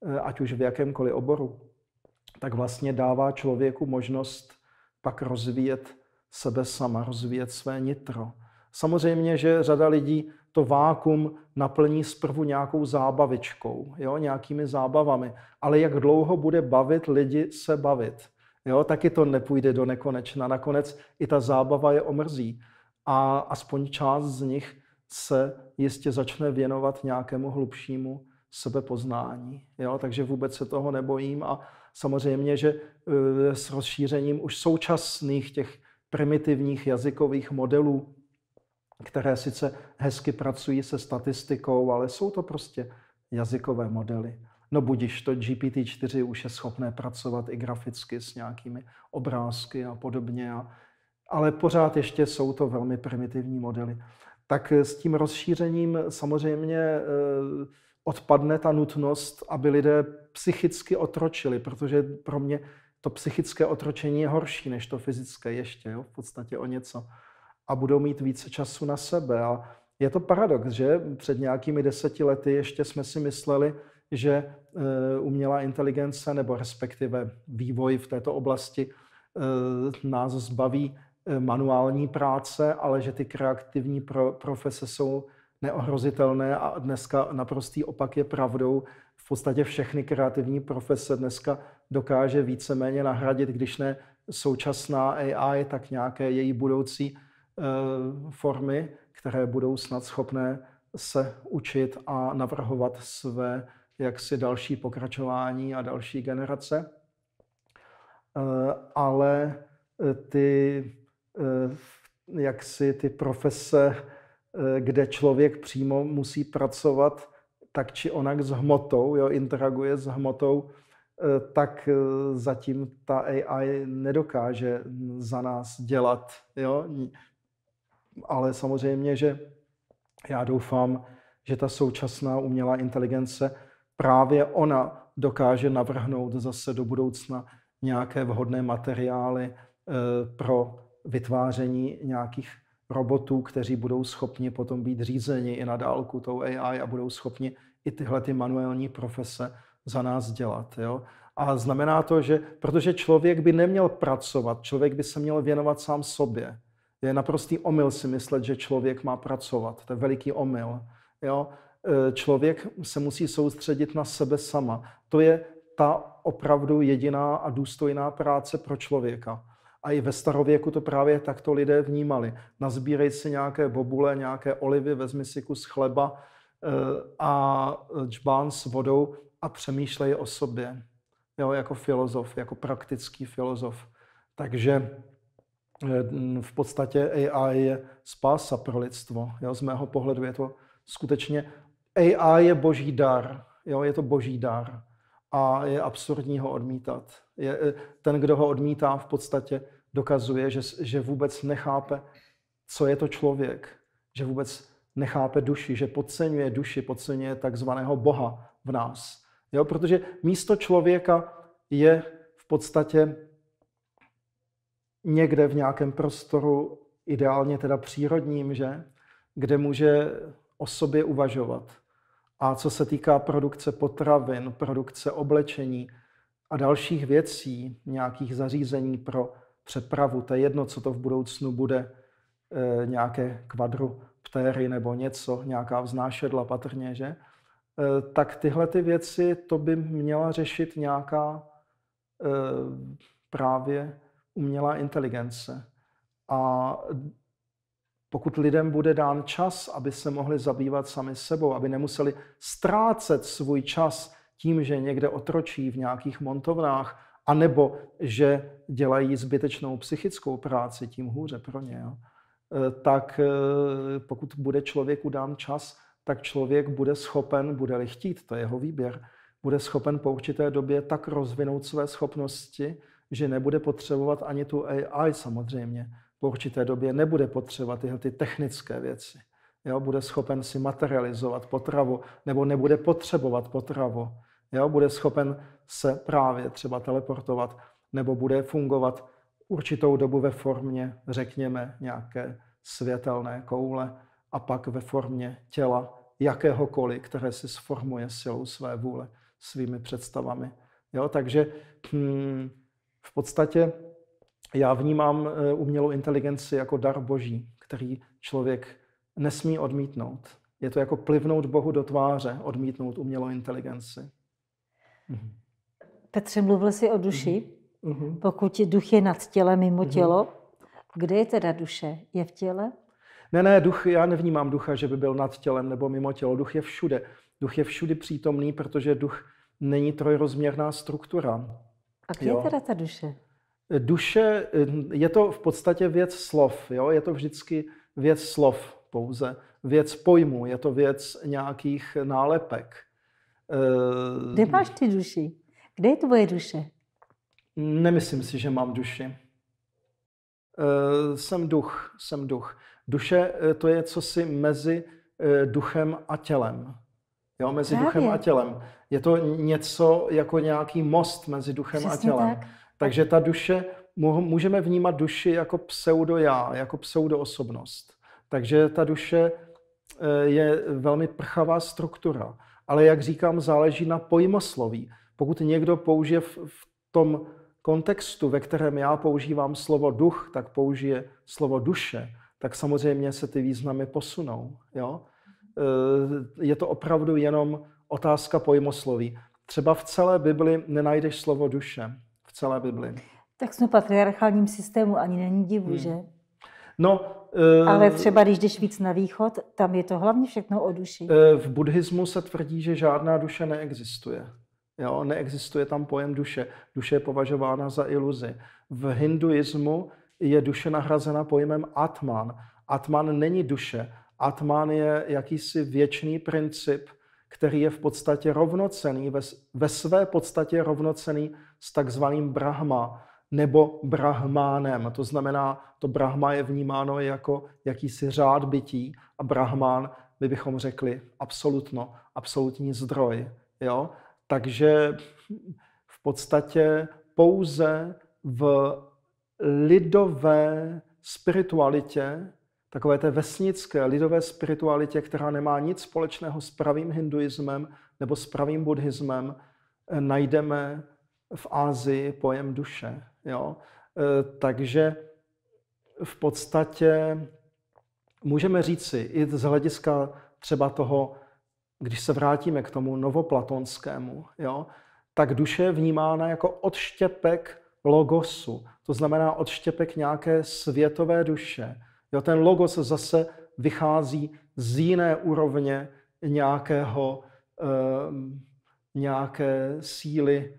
eh, ať už v jakémkoliv oboru tak vlastně dává člověku možnost pak rozvíjet sebe sama, rozvíjet své nitro. Samozřejmě, že řada lidí to vákum naplní zprvu nějakou zábavičkou, jo, nějakými zábavami. Ale jak dlouho bude bavit lidi se bavit? Jo, taky to nepůjde do nekonečna. Nakonec i ta zábava je omrzí. A aspoň část z nich se jistě začne věnovat nějakému hlubšímu sebepoznání. Jo? Takže vůbec se toho nebojím a samozřejmě, že eh, s rozšířením už současných těch primitivních jazykových modelů, které sice hezky pracují se statistikou, ale jsou to prostě jazykové modely. No budiš, to GPT-4 už je schopné pracovat i graficky s nějakými obrázky a podobně, a, ale pořád ještě jsou to velmi primitivní modely. Tak eh, s tím rozšířením samozřejmě eh, odpadne ta nutnost, aby lidé psychicky otročili, protože pro mě to psychické otročení je horší než to fyzické ještě, jo, v podstatě o něco. A budou mít více času na sebe. A je to paradox, že před nějakými deseti lety ještě jsme si mysleli, že e, umělá inteligence nebo respektive vývoj v této oblasti e, nás zbaví e, manuální práce, ale že ty kreativní profese jsou neohrozitelné a dneska naprostý opak je pravdou. V podstatě všechny kreativní profese dneska dokáže víceméně nahradit, když ne současná AI, tak nějaké její budoucí eh, formy, které budou snad schopné se učit a navrhovat své jaksi další pokračování a další generace. Eh, ale eh, ty, jaksi ty profese Eh, kde člověk přímo musí pracovat tak či onak s hmotou, jo, interaguje s hmotou, eh, tak eh, zatím ta AI nedokáže za nás dělat. Jo? Ale samozřejmě, že já doufám, že ta současná umělá inteligence, právě ona dokáže navrhnout zase do budoucna nějaké vhodné materiály pro vytváření nějakých robotů, kteří budou schopni potom být řízeni i na dálku tou AI a budou schopni i tyhle ty manuální profese za nás dělat. Jo? A znamená to, že protože člověk by neměl pracovat, člověk by se měl věnovat sám sobě. Je naprostý omyl si myslet, že člověk má pracovat. To je veliký omyl. Jo? E, člověk se musí soustředit na sebe sama. To je ta opravdu jediná a důstojná práce pro člověka. A i ve starověku to právě takto lidé vnímali. Nazbírej si nějaké bobule, nějaké olivy, vezmi si kus chleba eh, a eh, džbán s vodou a přemýšlej o sobě. Jo, jako filozof, jako praktický filozof. Takže eh, v podstatě AI je spása pro lidstvo. Jo, z mého pohledu je to skutečně... AI je boží dar. Jo, je to boží dar a je absurdní ho odmítat. Je, eh, ten, kdo ho odmítá, v podstatě dokazuje, že, že vůbec nechápe, co je to člověk, že vůbec nechápe duši, že podceňuje duši, podceňuje takzvaného Boha v nás. Jo? Protože místo člověka je v podstatě někde v nějakém prostoru, ideálně teda přírodním, že? kde může o sobě uvažovat, a co se týká produkce potravin, produkce oblečení a dalších věcí, nějakých zařízení pro přepravu, to je jedno, co to v budoucnu bude, e, nějaké kvadru ptéry nebo něco, nějaká vznášedla patrně, že? E, tak tyhle ty věci, to by měla řešit nějaká e, právě umělá inteligence. A pokud lidem bude dán čas, aby se mohli zabývat sami sebou, aby nemuseli ztrácet svůj čas tím, že někde otročí v nějakých montovnách, anebo že dělají zbytečnou psychickou práci, tím hůře pro ně. Jo? Eh, tak eh, pokud bude člověku dán čas, tak člověk bude schopen, bude-li chtít, to je jeho výběr, bude schopen po určité době tak rozvinout své schopnosti, že nebude potřebovat ani tu AI samozřejmě po určité době nebude potřebovat tyhle ty technické věci. Jo, bude schopen si materializovat potravu, nebo nebude potřebovat potravu. Jo, bude schopen se právě třeba teleportovat, nebo bude fungovat určitou dobu ve formě, řekněme, nějaké světelné koule a pak ve formě těla jakéhokoliv, které si sformuje silou své vůle, svými představami. Jo, takže hmm, v podstatě já vnímám eh, umělou inteligenci jako dar boží, který člověk nesmí odmítnout. Je to jako plivnout Bohu do tváře, odmítnout umělou inteligenci. Mhm. Petře, mluvil jsi o mhm. duši. Mhm. Pokud duch je nad tělem, mimo mhm. tělo, kde je teda duše? Je v těle? Ne, ne, duch, já nevnímám ducha, že by byl nad tělem nebo mimo tělo. Duch je všude. Duch je všudy přítomný, protože duch není trojrozměrná struktura. A kde jo. je teda ta duše? Duše, eh, je to v podstatě věc slov, jo? je to vždycky věc slov pouze, věc pojmu, je to věc nějakých nálepek. Eh, Kde máš ty duši? Kde je tvoje duše? Nemyslím si, že mám duši. Eh, jsem duch, jsem duch. Duše to je cosi mezi duchem a tělem. Jo, mezi Právě. duchem a tělem. Je to něco jako nějaký most mezi duchem Přesně a tělem. Tak. Takže ta duše, můžeme vnímat duši jako pseudo-já, jako pseudo-osobnost. Takže ta duše eh, je velmi prchavá struktura. Ale jak říkám, záleží na pojmosloví. Pokud někdo použije v tom kontextu, ve kterém já používám slovo duch, tak použije slovo duše, tak samozřejmě se ty významy posunou. Jo? Eh, je to opravdu jenom otázka pojmosloví. Třeba v celé Bibli nenajdeš slovo duše celé Bibli. Tak jsme patriarchálním systému, ani není divu, hmm. že? No, uh, Ale třeba když jdeš víc na východ, tam je to hlavně všechno o duši. Uh, v buddhismu se tvrdí, že žádná duše neexistuje. Jo, neexistuje tam pojem duše. Duše je považována za iluzi. V hinduismu je duše nahrazena pojmem atman. Atman není duše. Atman je jakýsi věčný princip, který je v podstatě rovnocený, ve, ve své podstatě rovnocený s takzvaným Brahma nebo Brahmánem. To znamená, to Brahma je vnímáno jako jakýsi řád bytí a Brahmán my bychom řekli absolutno, absolutní zdroj. Jo? Takže v podstatě pouze v lidové spiritualitě takové té vesnické lidové spiritualitě, která nemá nic společného s pravým hinduismem nebo s pravým buddhismem, eh, najdeme v Ázii pojem duše. Jo? Eh, takže v podstatě můžeme říci i z hlediska třeba toho, když se vrátíme k tomu novoplatonskému, jo, tak duše je vnímána jako odštěpek logosu, to znamená odštěpek nějaké světové duše, Jo, ten logos zase vychází z jiné úrovně nějakého, eh, nějaké síly,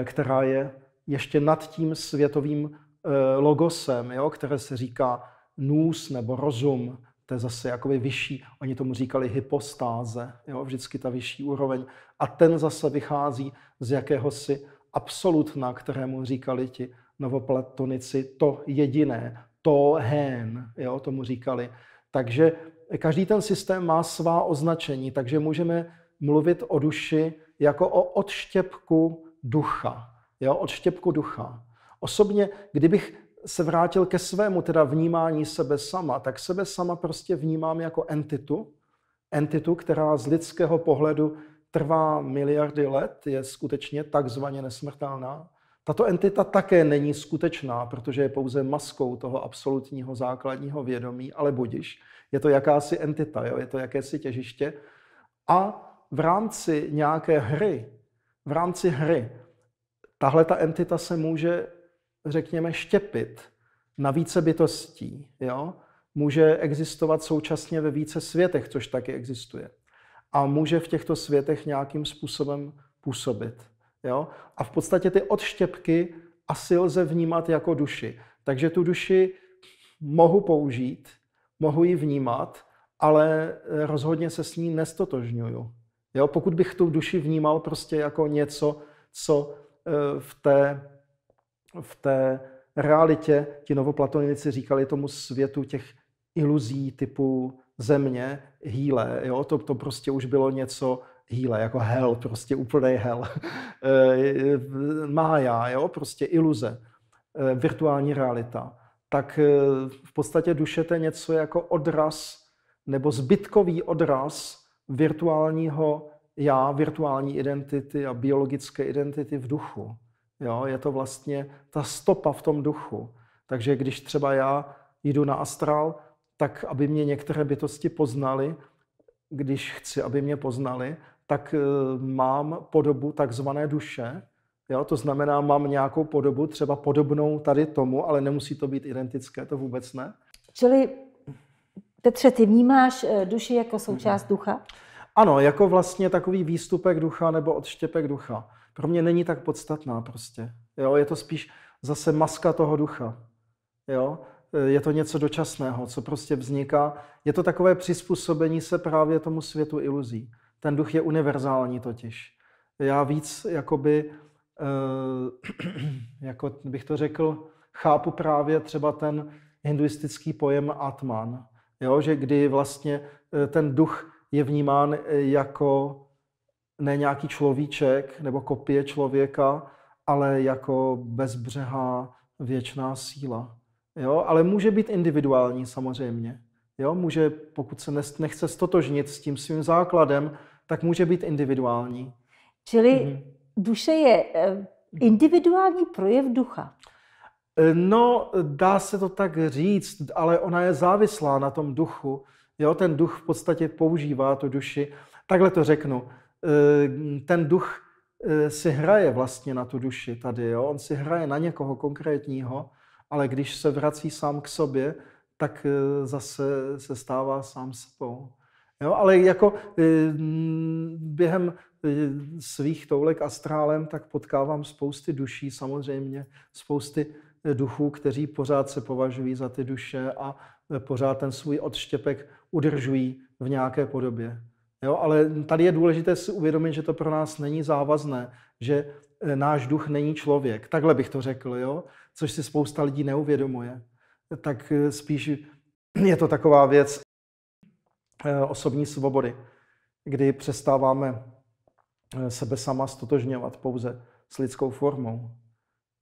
eh, která je ještě nad tím světovým eh, logosem, jo, které se říká nůs nebo rozum. To je zase jakoby vyšší, oni tomu říkali hypostáze, jo, vždycky ta vyšší úroveň. A ten zase vychází z jakéhosi absolutna, kterému říkali ti novoplatonici to jediné, hen, jo, tomu říkali. Takže každý ten systém má svá označení, takže můžeme mluvit o duši jako o odštěpku ducha. Jo, odštěpku ducha. Osobně, kdybych se vrátil ke svému teda vnímání sebe sama, tak sebe sama prostě vnímám jako entitu, entitu, která z lidského pohledu trvá miliardy let, je skutečně takzvaně nesmrtelná. Tato entita také není skutečná, protože je pouze maskou toho absolutního základního vědomí, ale budiš. Je to jakási entita, jo? je to jakési těžiště. A v rámci nějaké hry, v rámci hry, tahle ta entita se může, řekněme, štěpit na více bytostí. Jo? Může existovat současně ve více světech, což taky existuje. A může v těchto světech nějakým způsobem působit. Jo? A v podstatě ty odštěpky asi lze vnímat jako duši. Takže tu duši mohu použít, mohu ji vnímat, ale eh, rozhodně se s ní nestotožňuju. Jo? Pokud bych tu duši vnímal prostě jako něco, co eh, v té, v té realitě ti novoplatonici říkali tomu světu těch iluzí typu země, hýle, jo? To, to prostě už bylo něco hýle, jako hell, prostě úplný hell, eh, mája, jo, prostě iluze, eh, virtuální realita, tak eh, v podstatě duše to je něco jako odraz nebo zbytkový odraz virtuálního já, virtuální identity a biologické identity v duchu. Jo, je to vlastně ta stopa v tom duchu. Takže když třeba já jdu na astral, tak aby mě některé bytosti poznaly, když chci, aby mě poznali, tak eh, mám podobu takzvané duše. Jo? To znamená, mám nějakou podobu, třeba podobnou tady tomu, ale nemusí to být identické, to vůbec ne. Čili, Petře, ty vnímáš eh, duši jako mhm. součást hmm. ducha? Ano, jako vlastně takový výstupek ducha nebo odštěpek ducha. Pro mě není tak podstatná prostě. Jo? Je to spíš zase maska toho ducha. Jo? Eh, je to něco dočasného, co prostě vzniká. Je to takové přizpůsobení se právě tomu světu iluzí. Ten duch je univerzální totiž. Já víc, jakoby, eh, jako bych to řekl, chápu právě třeba ten hinduistický pojem Atman. Jo? Že kdy vlastně eh, ten duch je vnímán eh, jako ne nějaký človíček nebo kopie člověka, ale jako bezbřehá věčná síla. Jo? Ale může být individuální samozřejmě. Jo? Může, pokud se nechce stotožnit s tím svým základem, tak může být individuální. Čili mm-hmm. duše je eh, individuální projev ducha. Eh, no, dá se to tak říct, ale ona je závislá na tom duchu. Jo, ten duch v podstatě používá tu duši. Takhle to řeknu. Eh, ten duch si hraje vlastně na tu duši tady. Jo? On si hraje na někoho konkrétního, ale když se vrací sám k sobě, tak zase se stává sám sebou. Jo, ale jako eh, během eh, svých toulek astrálem, tak potkávám spousty duší samozřejmě, spousty eh, duchů, kteří pořád se považují za ty duše a pořád ten svůj odštěpek udržují v nějaké podobě. Jo, ale tady je důležité si uvědomit, že to pro nás není závazné, že náš duch není člověk. Takhle bych to řekl, jo? což si spousta lidí neuvědomuje. Tak spíš je to taková věc, Eh, osobní svobody, kdy přestáváme eh, sebe sama stotožňovat pouze s lidskou formou.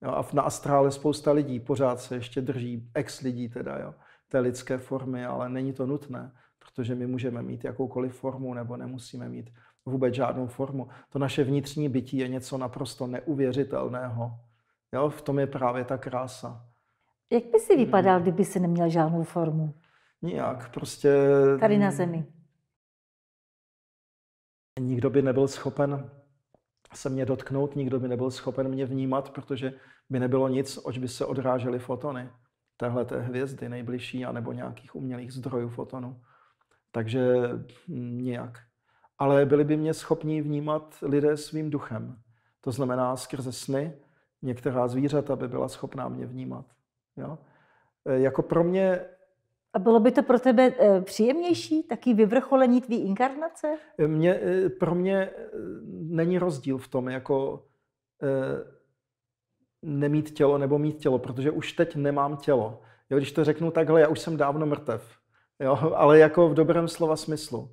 Jo, a na astrále spousta lidí pořád se ještě drží, ex lidí teda, jo, té lidské formy, ale není to nutné, protože my můžeme mít jakoukoliv formu nebo nemusíme mít vůbec žádnou formu. To naše vnitřní bytí je něco naprosto neuvěřitelného. Jo, v tom je právě ta krása. Jak by si vypadal, hmm. kdyby si neměl žádnou formu? Nijak, prostě... Tady na zemi. Nikdo by nebyl schopen se mě dotknout, nikdo by nebyl schopen mě vnímat, protože by nebylo nic, oč by se odrážely fotony téhle té hvězdy nejbližší, anebo nějakých umělých zdrojů fotonů. Takže nijak. Ale byli by mě schopni vnímat lidé svým duchem. To znamená skrze sny, některá zvířata by byla schopná mě vnímat. Jo? E, jako pro mě a bylo by to pro tebe eh, příjemnější, taky vyvrcholení tvý inkarnace? Mě, eh, pro mě eh, není rozdíl v tom, jako nemít tělo nebo mít tělo, protože už teď nemám tělo. Jo, když to řeknu takhle, já už jsem dávno mrtev. Jo, ale jako v dobrém slova smyslu.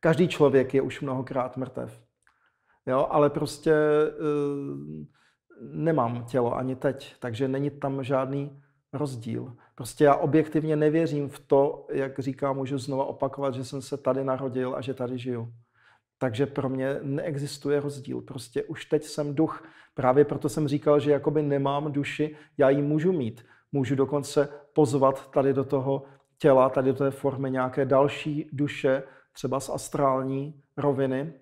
Každý člověk je už mnohokrát mrtev. Jo, ale prostě e, nemám tělo ani teď, takže není tam žádný rozdíl. Prostě já objektivně nevěřím v to, jak říká, můžu znova opakovat, že jsem se tady narodil a že tady žiju. Takže pro mě neexistuje rozdíl. Prostě už teď jsem duch. Právě proto jsem říkal, že jakoby nemám duši, já ji můžu mít. Můžu dokonce pozvat tady do toho těla, tady do té formy nějaké další duše, třeba z astrální roviny.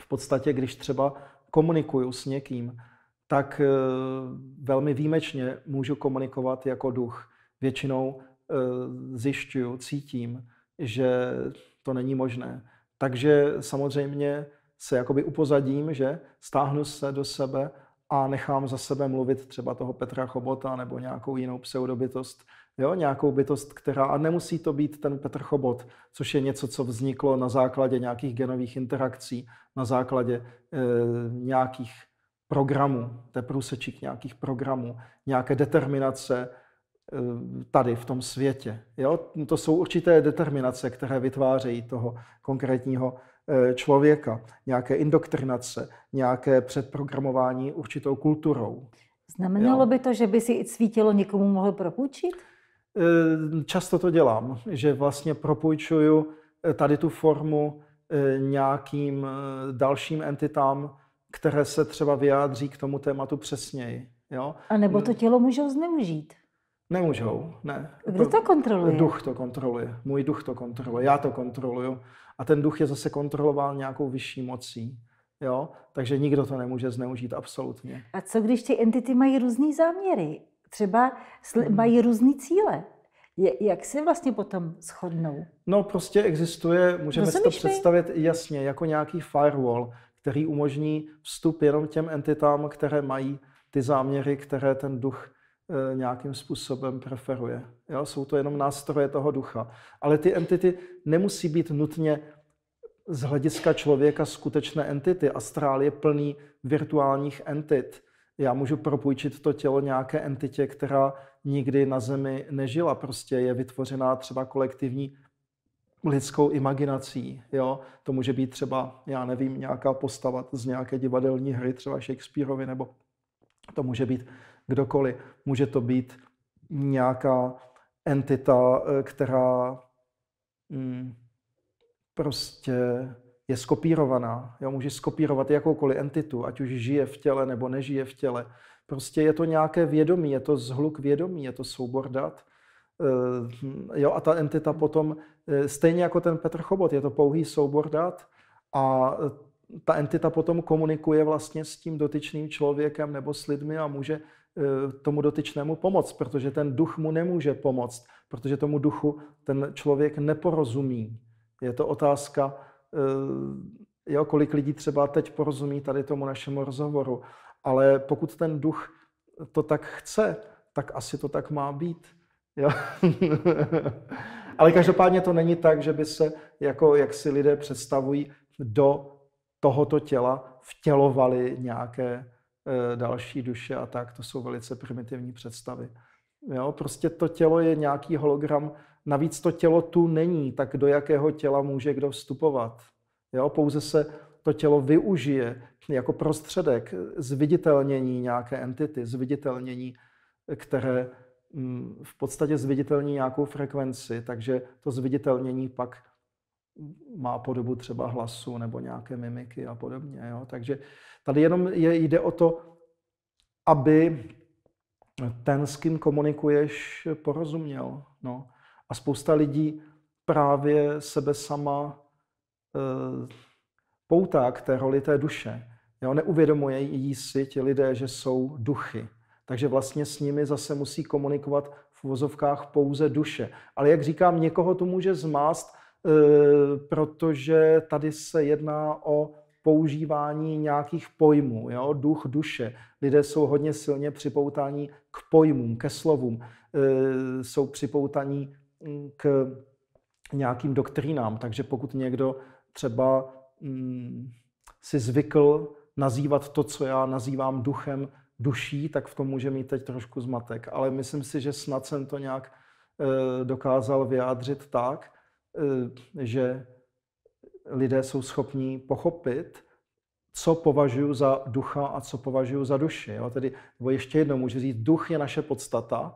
V podstatě, když třeba komunikuju s někým, tak eh, velmi výjimečně můžu komunikovat jako duch. Většinou eh, zjišťuju, cítím, že to není možné. Takže samozřejmě se jakoby upozadím, že stáhnu se do sebe a nechám za sebe mluvit třeba toho Petra Chobota nebo nějakou jinou pseudobytost, jo? nějakou bytost, která, a nemusí to být ten Petr Chobot, což je něco, co vzniklo na základě nějakých genových interakcí, na základě e, nějakých programů, to je průsečík nějakých programů, nějaké determinace eh, tady v tom světě. Jo? To jsou určité determinace, které vytvářejí toho konkrétního eh, člověka, nějaké indoktrinace, nějaké předprogramování určitou kulturou. Znamenalo jo? by to, že by si svítilo někomu mohl propůjčit? Eh, často to dělám, že vlastně propůjčuju tady tu formu nějakým dalším entitám, které se třeba vyjádří k tomu tématu přesněji. Jo? A nebo to mm. tělo můžou zneužít. Nemůžou, ne. Kdo to kontroluje? Duch to kontroluje. Můj duch to kontroluje. Já to kontroluju. A ten duch je zase kontroloval nějakou vyšší mocí. Jo? Takže nikdo to nemůže zneužít, absolutně. A co když ty entity mají různé záměry? Třeba hmm. mají různé cíle. Je, jak se vlastně potom shodnou? No prostě existuje, můžeme si to představit jasně, jako nějaký firewall který umožní vstup jenom těm entitám, které mají ty záměry, které ten duch eh, nějakým způsobem preferuje. Jo? Jsou to jenom nástroje toho ducha. Ale ty entity nemusí být nutně z hlediska člověka skutečné entity. Astrál je plný virtuálních entit. Já můžu propůjčit to tělo nějaké entitě, která nikdy na Zemi nežila. Prostě je vytvořená třeba kolektivní lidskou imaginací. Jo? To může být třeba, já nevím, nějaká postava z nějaké divadelní hry, třeba Shakespeareovi, nebo to může být kdokoliv. Může to být nějaká entita, eh, která mm, prostě je skopírovaná. Jo? může skopírovat jakoukoliv entitu, ať už žije v těle nebo nežije v těle. Prostě je to nějaké vědomí, je to zhluk vědomí, je to soubor dat. Eh, jo, a ta entita potom, eh, stejně jako ten Petr Chobot, je to pouhý soubor dat a eh, ta entita potom komunikuje vlastně s tím dotyčným člověkem nebo s lidmi a může tomu dotyčnému pomoct, protože ten duch mu nemůže pomoct, protože tomu duchu ten člověk neporozumí. Je to otázka, jo, kolik lidí třeba teď porozumí tady tomu našemu rozhovoru. Ale pokud ten duch to tak chce, tak asi to tak má být. Jo? Ale každopádně to není tak, že by se, jako jak si lidé představují, do tohoto těla vtělovali nějaké e, další duše a tak. To jsou velice primitivní představy. Jo? Prostě to tělo je nějaký hologram. Navíc to tělo tu není, tak do jakého těla může kdo vstupovat. Jo? Pouze se to tělo využije jako prostředek zviditelnění nějaké entity, zviditelnění, které Mm, v podstatě zviditelní nějakou frekvenci, takže to zviditelnění pak má podobu třeba hlasu nebo nějaké mimiky a podobně. Jo? Takže tady jenom je, jde o to, aby ten, s kým komunikuješ, porozuměl. No. A spousta lidí právě sebe sama e, poutá k té roli té duše. Jo? Neuvědomuje jí si ti lidé, že jsou duchy. Takže vlastně s nimi zase musí komunikovat v vozovkách pouze duše. Ale jak říkám, někoho to může zmást, eh, protože tady se jedná o používání nějakých pojmů, jo? duch, duše. Lidé jsou hodně silně připoutáni k pojmům, ke slovům, eh, jsou připoutaní mm, k nějakým doktrínám. Takže pokud někdo třeba mm, si zvykl nazývat to, co já nazývám duchem, duší, tak v tom může mít teď trošku zmatek. Ale myslím si, že snad jsem to nějak eh, dokázal vyjádřit tak, eh, že lidé jsou schopní pochopit, co považuji za ducha a co považuji za duši. Jo? Tedy, nebo ještě jednou můžu říct, duch je naše podstata,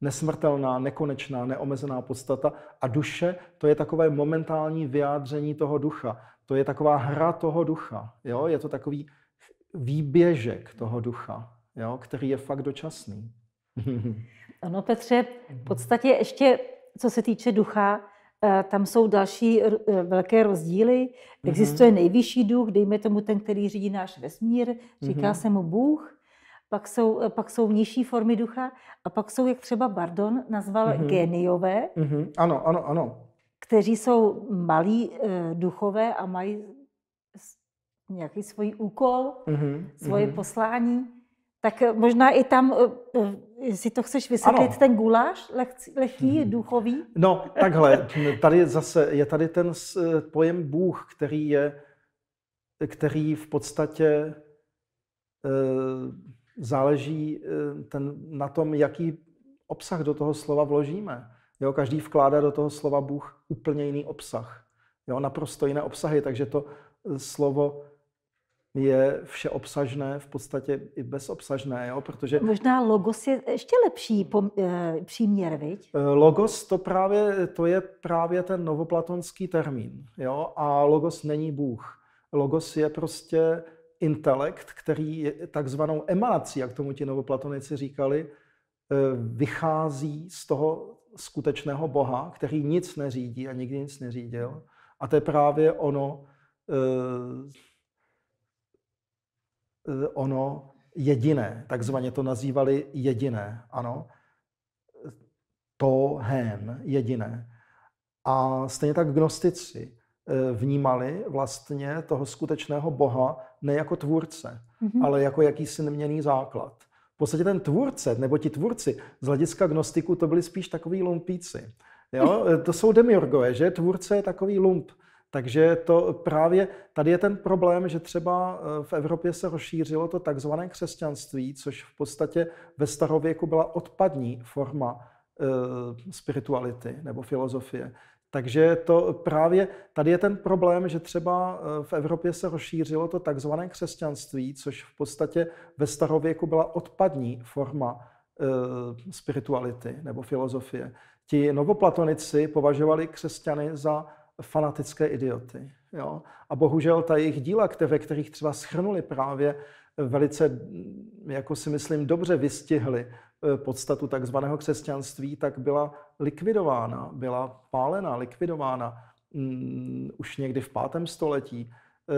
nesmrtelná, nekonečná, neomezená podstata a duše to je takové momentální vyjádření toho ducha. To je taková hra toho ducha. Jo? Je to takový výběžek toho ducha jo, který je fakt dočasný. Ano, Petře, v mhm. podstatě ještě, co se týče ducha, eh, tam jsou další eh, velké rozdíly. Mhm. Existuje nejvyšší duch, dejme tomu ten, který řídí náš vesmír, říká mhm. se mu Bůh. Pak jsou, eh, pak jsou nižší formy ducha a pak jsou, jak třeba Bardon nazval, mm-hmm. géniové. Mm-hmm. Ano, ano, ano. Kteří jsou malí e, duchové a mají nějaký svůj úkol, mm-hmm. svoje mm-hmm. poslání. Tak eh, možná i tam eh, eh, si to chceš vysvětlit, ano. ten guláš lehký, hmm. duchový? No, takhle, tady zase je tady ten pojem Bůh, který je, který v podstatě záleží ten, na tom, jaký obsah do toho slova vložíme. Jo, každý vkládá do toho slova Bůh úplně jiný obsah. Jo, naprosto jiné obsahy, takže to slovo je všeobsažné, v podstatě i bezobsažné, jo? protože... Možná logos je ještě lepší pom, e, příměr, viď? Eh, logos to právě, to je právě ten novoplatonský termín, jo? a logos není Bůh. Logos je prostě intelekt, který je takzvanou emanací, jak tomu ti novoplatonici říkali, eh, vychází z toho skutečného Boha, který nic neřídí a nikdy nic neřídil. A to je právě ono, Eh, ono jediné, takzvaně to nazývali jediné, ano, to hen, jediné. A stejně tak gnostici eh, vnímali vlastně toho skutečného Boha ne jako tvůrce, mm-hmm. ale jako jakýsi neměný základ. V podstatě ten tvůrce, nebo ti tvůrci, z hlediska gnostiku to byli spíš takový lumpíci. Jo? To jsou demiurgové, že? Tvůrce je takový lump. Takže to právě tady je ten problém, že třeba eh, v Evropě se rozšířilo to takzvané křesťanství, což v podstatě ve starověku byla odpadní forma eh, spirituality nebo filozofie. Takže to právě tady je ten problém, že třeba eh, v Evropě se rozšířilo to takzvané křesťanství, což v podstatě ve starověku byla odpadní forma spirituality nebo filozofie. Ti novoplatonici považovali křesťany za fanatické idioty. Jo? A bohužel ta jejich díla, ve kterých třeba schrnuli právě eh, velice, mm, jako si myslím, dobře vystihli eh, podstatu takzvaného křesťanství, tak byla likvidována, byla pálená, likvidována mm, už někdy v pátém století,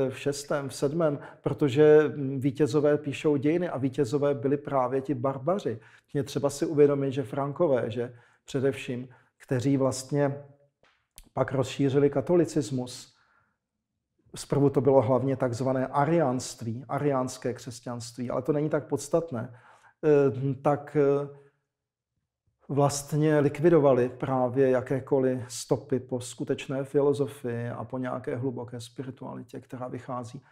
eh, v šestém, v sedmém, protože mm, vítězové píšou dějiny a vítězové byli právě ti barbaři. Mě třeba si uvědomit, že Frankové, že především, kteří vlastně pak rozšířili katolicismus. Zprvu to bylo hlavně takzvané ariánství, ariánské křesťanství, ale to není tak podstatné. E, tak e, vlastně likvidovali právě jakékoliv stopy po skutečné filozofii a po nějaké hluboké spiritualitě, která vychází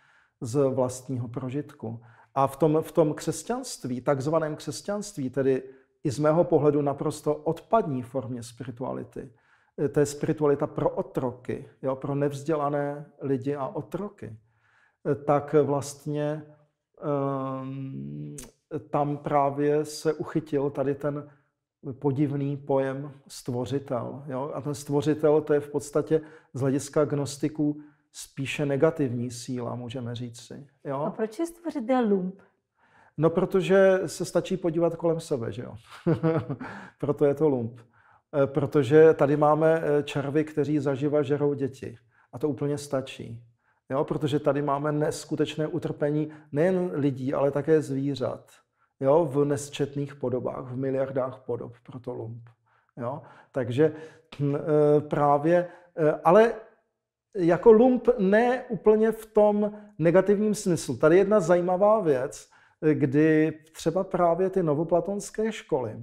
z vlastního prožitku. A v tom, v tom křesťanství, takzvaném křesťanství, tedy i z mého pohledu naprosto odpadní formě spirituality, Eh, to je spiritualita pro otroky, jo, pro nevzdělané lidi a otroky, eh, tak vlastně um, tam právě se uchytil tady ten podivný pojem stvořitel. Jo? A ten stvořitel to je v podstatě z hlediska gnostiků spíše negativní síla, můžeme říct si. Jo? A proč je stvořitel lump? No, protože se stačí podívat kolem sebe, že jo? Proto je to lump. Eh, protože tady máme eh, červy, kteří zaživa žerou děti. A to úplně stačí. Jo? Protože tady máme neskutečné utrpení nejen lidí, ale také zvířat. Jo? V nesčetných podobách, v miliardách podob pro to lump. Jo? Takže hm, eh, právě, ale jako lump ne úplně v tom negativním smyslu. Tady jedna zajímavá věc, kdy třeba právě ty novoplatonské školy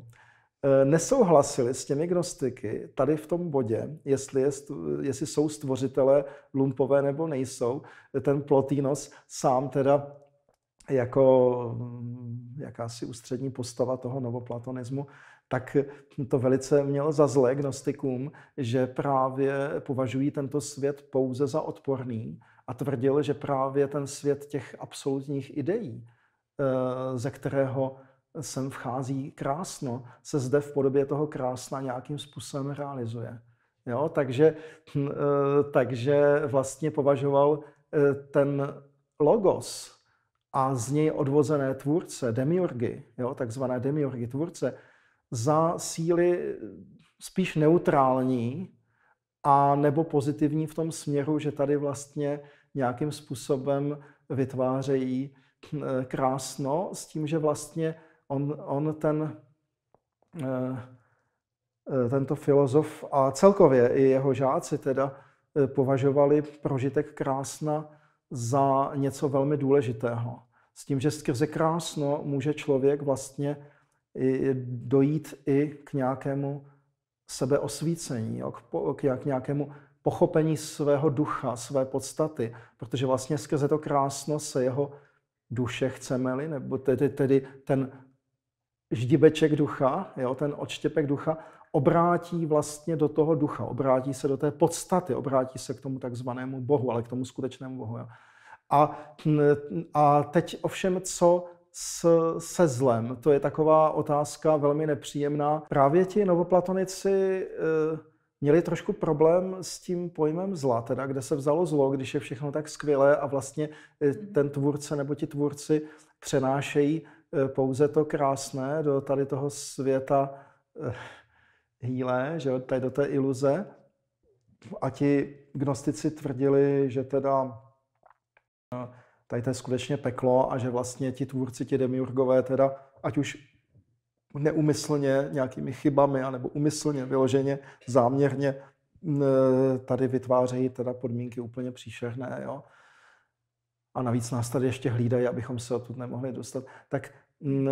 Eh, nesouhlasili s těmi gnostiky tady v tom bodě, jestli, je, jestli jsou stvořitele lumpové nebo nejsou. Ten Plotinos sám teda jako mm, jakási ústřední postava toho novoplatonismu, tak to velice mělo za zlé gnostikům, že právě považují tento svět pouze za odporný a tvrdil, že právě ten svět těch absolutních ideí, eh, ze kterého sem vchází krásno, se zde v podobě toho krásna nějakým způsobem realizuje. Jo, takže, hm, eh, takže vlastně považoval eh, ten logos a z něj odvozené tvůrce, demiurgy, jo, takzvané demiurgy tvůrce, za síly eh, spíš neutrální a nebo pozitivní v tom směru, že tady vlastně nějakým způsobem vytvářejí hm, krásno s tím, že vlastně on, on ten, eh, eh, tento filozof a celkově i jeho žáci teda eh, považovali prožitek krásna za něco velmi důležitého. S tím, že skrze krásno může člověk vlastně i dojít i k nějakému sebeosvícení, k, k nějakému pochopení svého ducha, své podstaty, protože vlastně skrze to krásno se jeho duše chceme-li, nebo tedy, tedy ten ždibeček ducha, jo, ten odštěpek ducha, obrátí vlastně do toho ducha, obrátí se do té podstaty, obrátí se k tomu takzvanému Bohu, ale k tomu skutečnému Bohu. Jo. A, a teď ovšem, co s, se zlem? To je taková otázka velmi nepříjemná. Právě ti novoplatonici e, eh, měli trošku problém s tím pojmem zla, teda kde se vzalo zlo, když je všechno tak skvělé a vlastně eh, mhm. ten tvůrce nebo ti tvůrci přenášejí Eh, pouze to krásné do tady toho světa eh, hýlé, že tady do té iluze. A ti gnostici tvrdili, že teda eh, tady to je skutečně peklo a že vlastně ti tvůrci, ti demiurgové teda, ať už neumyslně nějakými chybami, anebo umyslně, vyloženě, záměrně, tady vytvářejí teda podmínky úplně příšerné. Jo? a navíc nás tady ještě hlídají, abychom se odtud nemohli dostat, tak mm,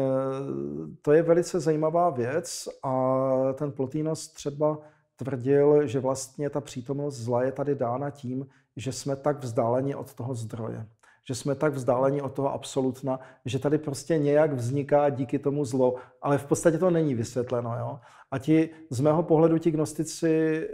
to je velice zajímavá věc a ten Plotínos třeba tvrdil, že vlastně ta přítomnost zla je tady dána tím, že jsme tak vzdáleni od toho zdroje. Že jsme tak vzdáleni od toho absolutna, že tady prostě nějak vzniká díky tomu zlo, ale v podstatě to není vysvětleno. Jo? A ti, z mého pohledu, ti gnostici e,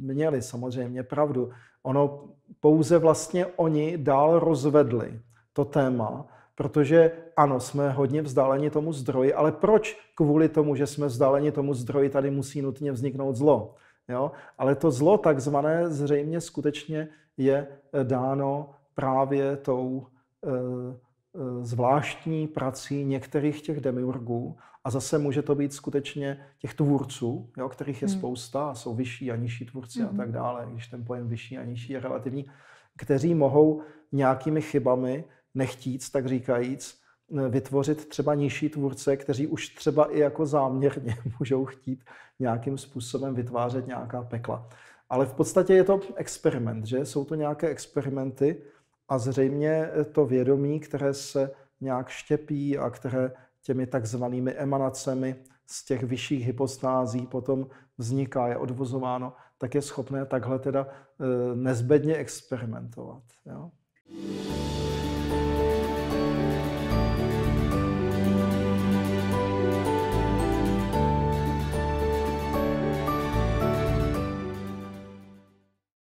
měli samozřejmě pravdu. Ono pouze vlastně oni dál rozvedli to téma, protože ano, jsme hodně vzdáleni tomu zdroji, ale proč kvůli tomu, že jsme vzdáleni tomu zdroji, tady musí nutně vzniknout zlo? Jo? Ale to zlo takzvané zřejmě skutečně je eh, dáno právě tou e, e, zvláštní prací některých těch demiurgů a zase může to být skutečně těch tvůrců, jo, kterých je hmm. spousta, jsou vyšší a nižší tvůrci hmm. a tak hmm. dále, když ten pojem vyšší a nižší je relativní, kteří mohou nějakými chybami, nechtít, tak říkajíc, eh, vytvořit třeba nižší tvůrce, kteří už třeba i jako záměrně můžou chtít nějakým způsobem vytvářet nějaká pekla. Ale v podstatě je to experiment, že? Jsou to nějaké experimenty a zřejmě to vědomí, které se nějak štěpí a které těmi takzvanými emanacemi z těch vyšších hypostází potom vzniká, je odvozováno, tak je schopné takhle teda eh, nezbedně experimentovat. Jo?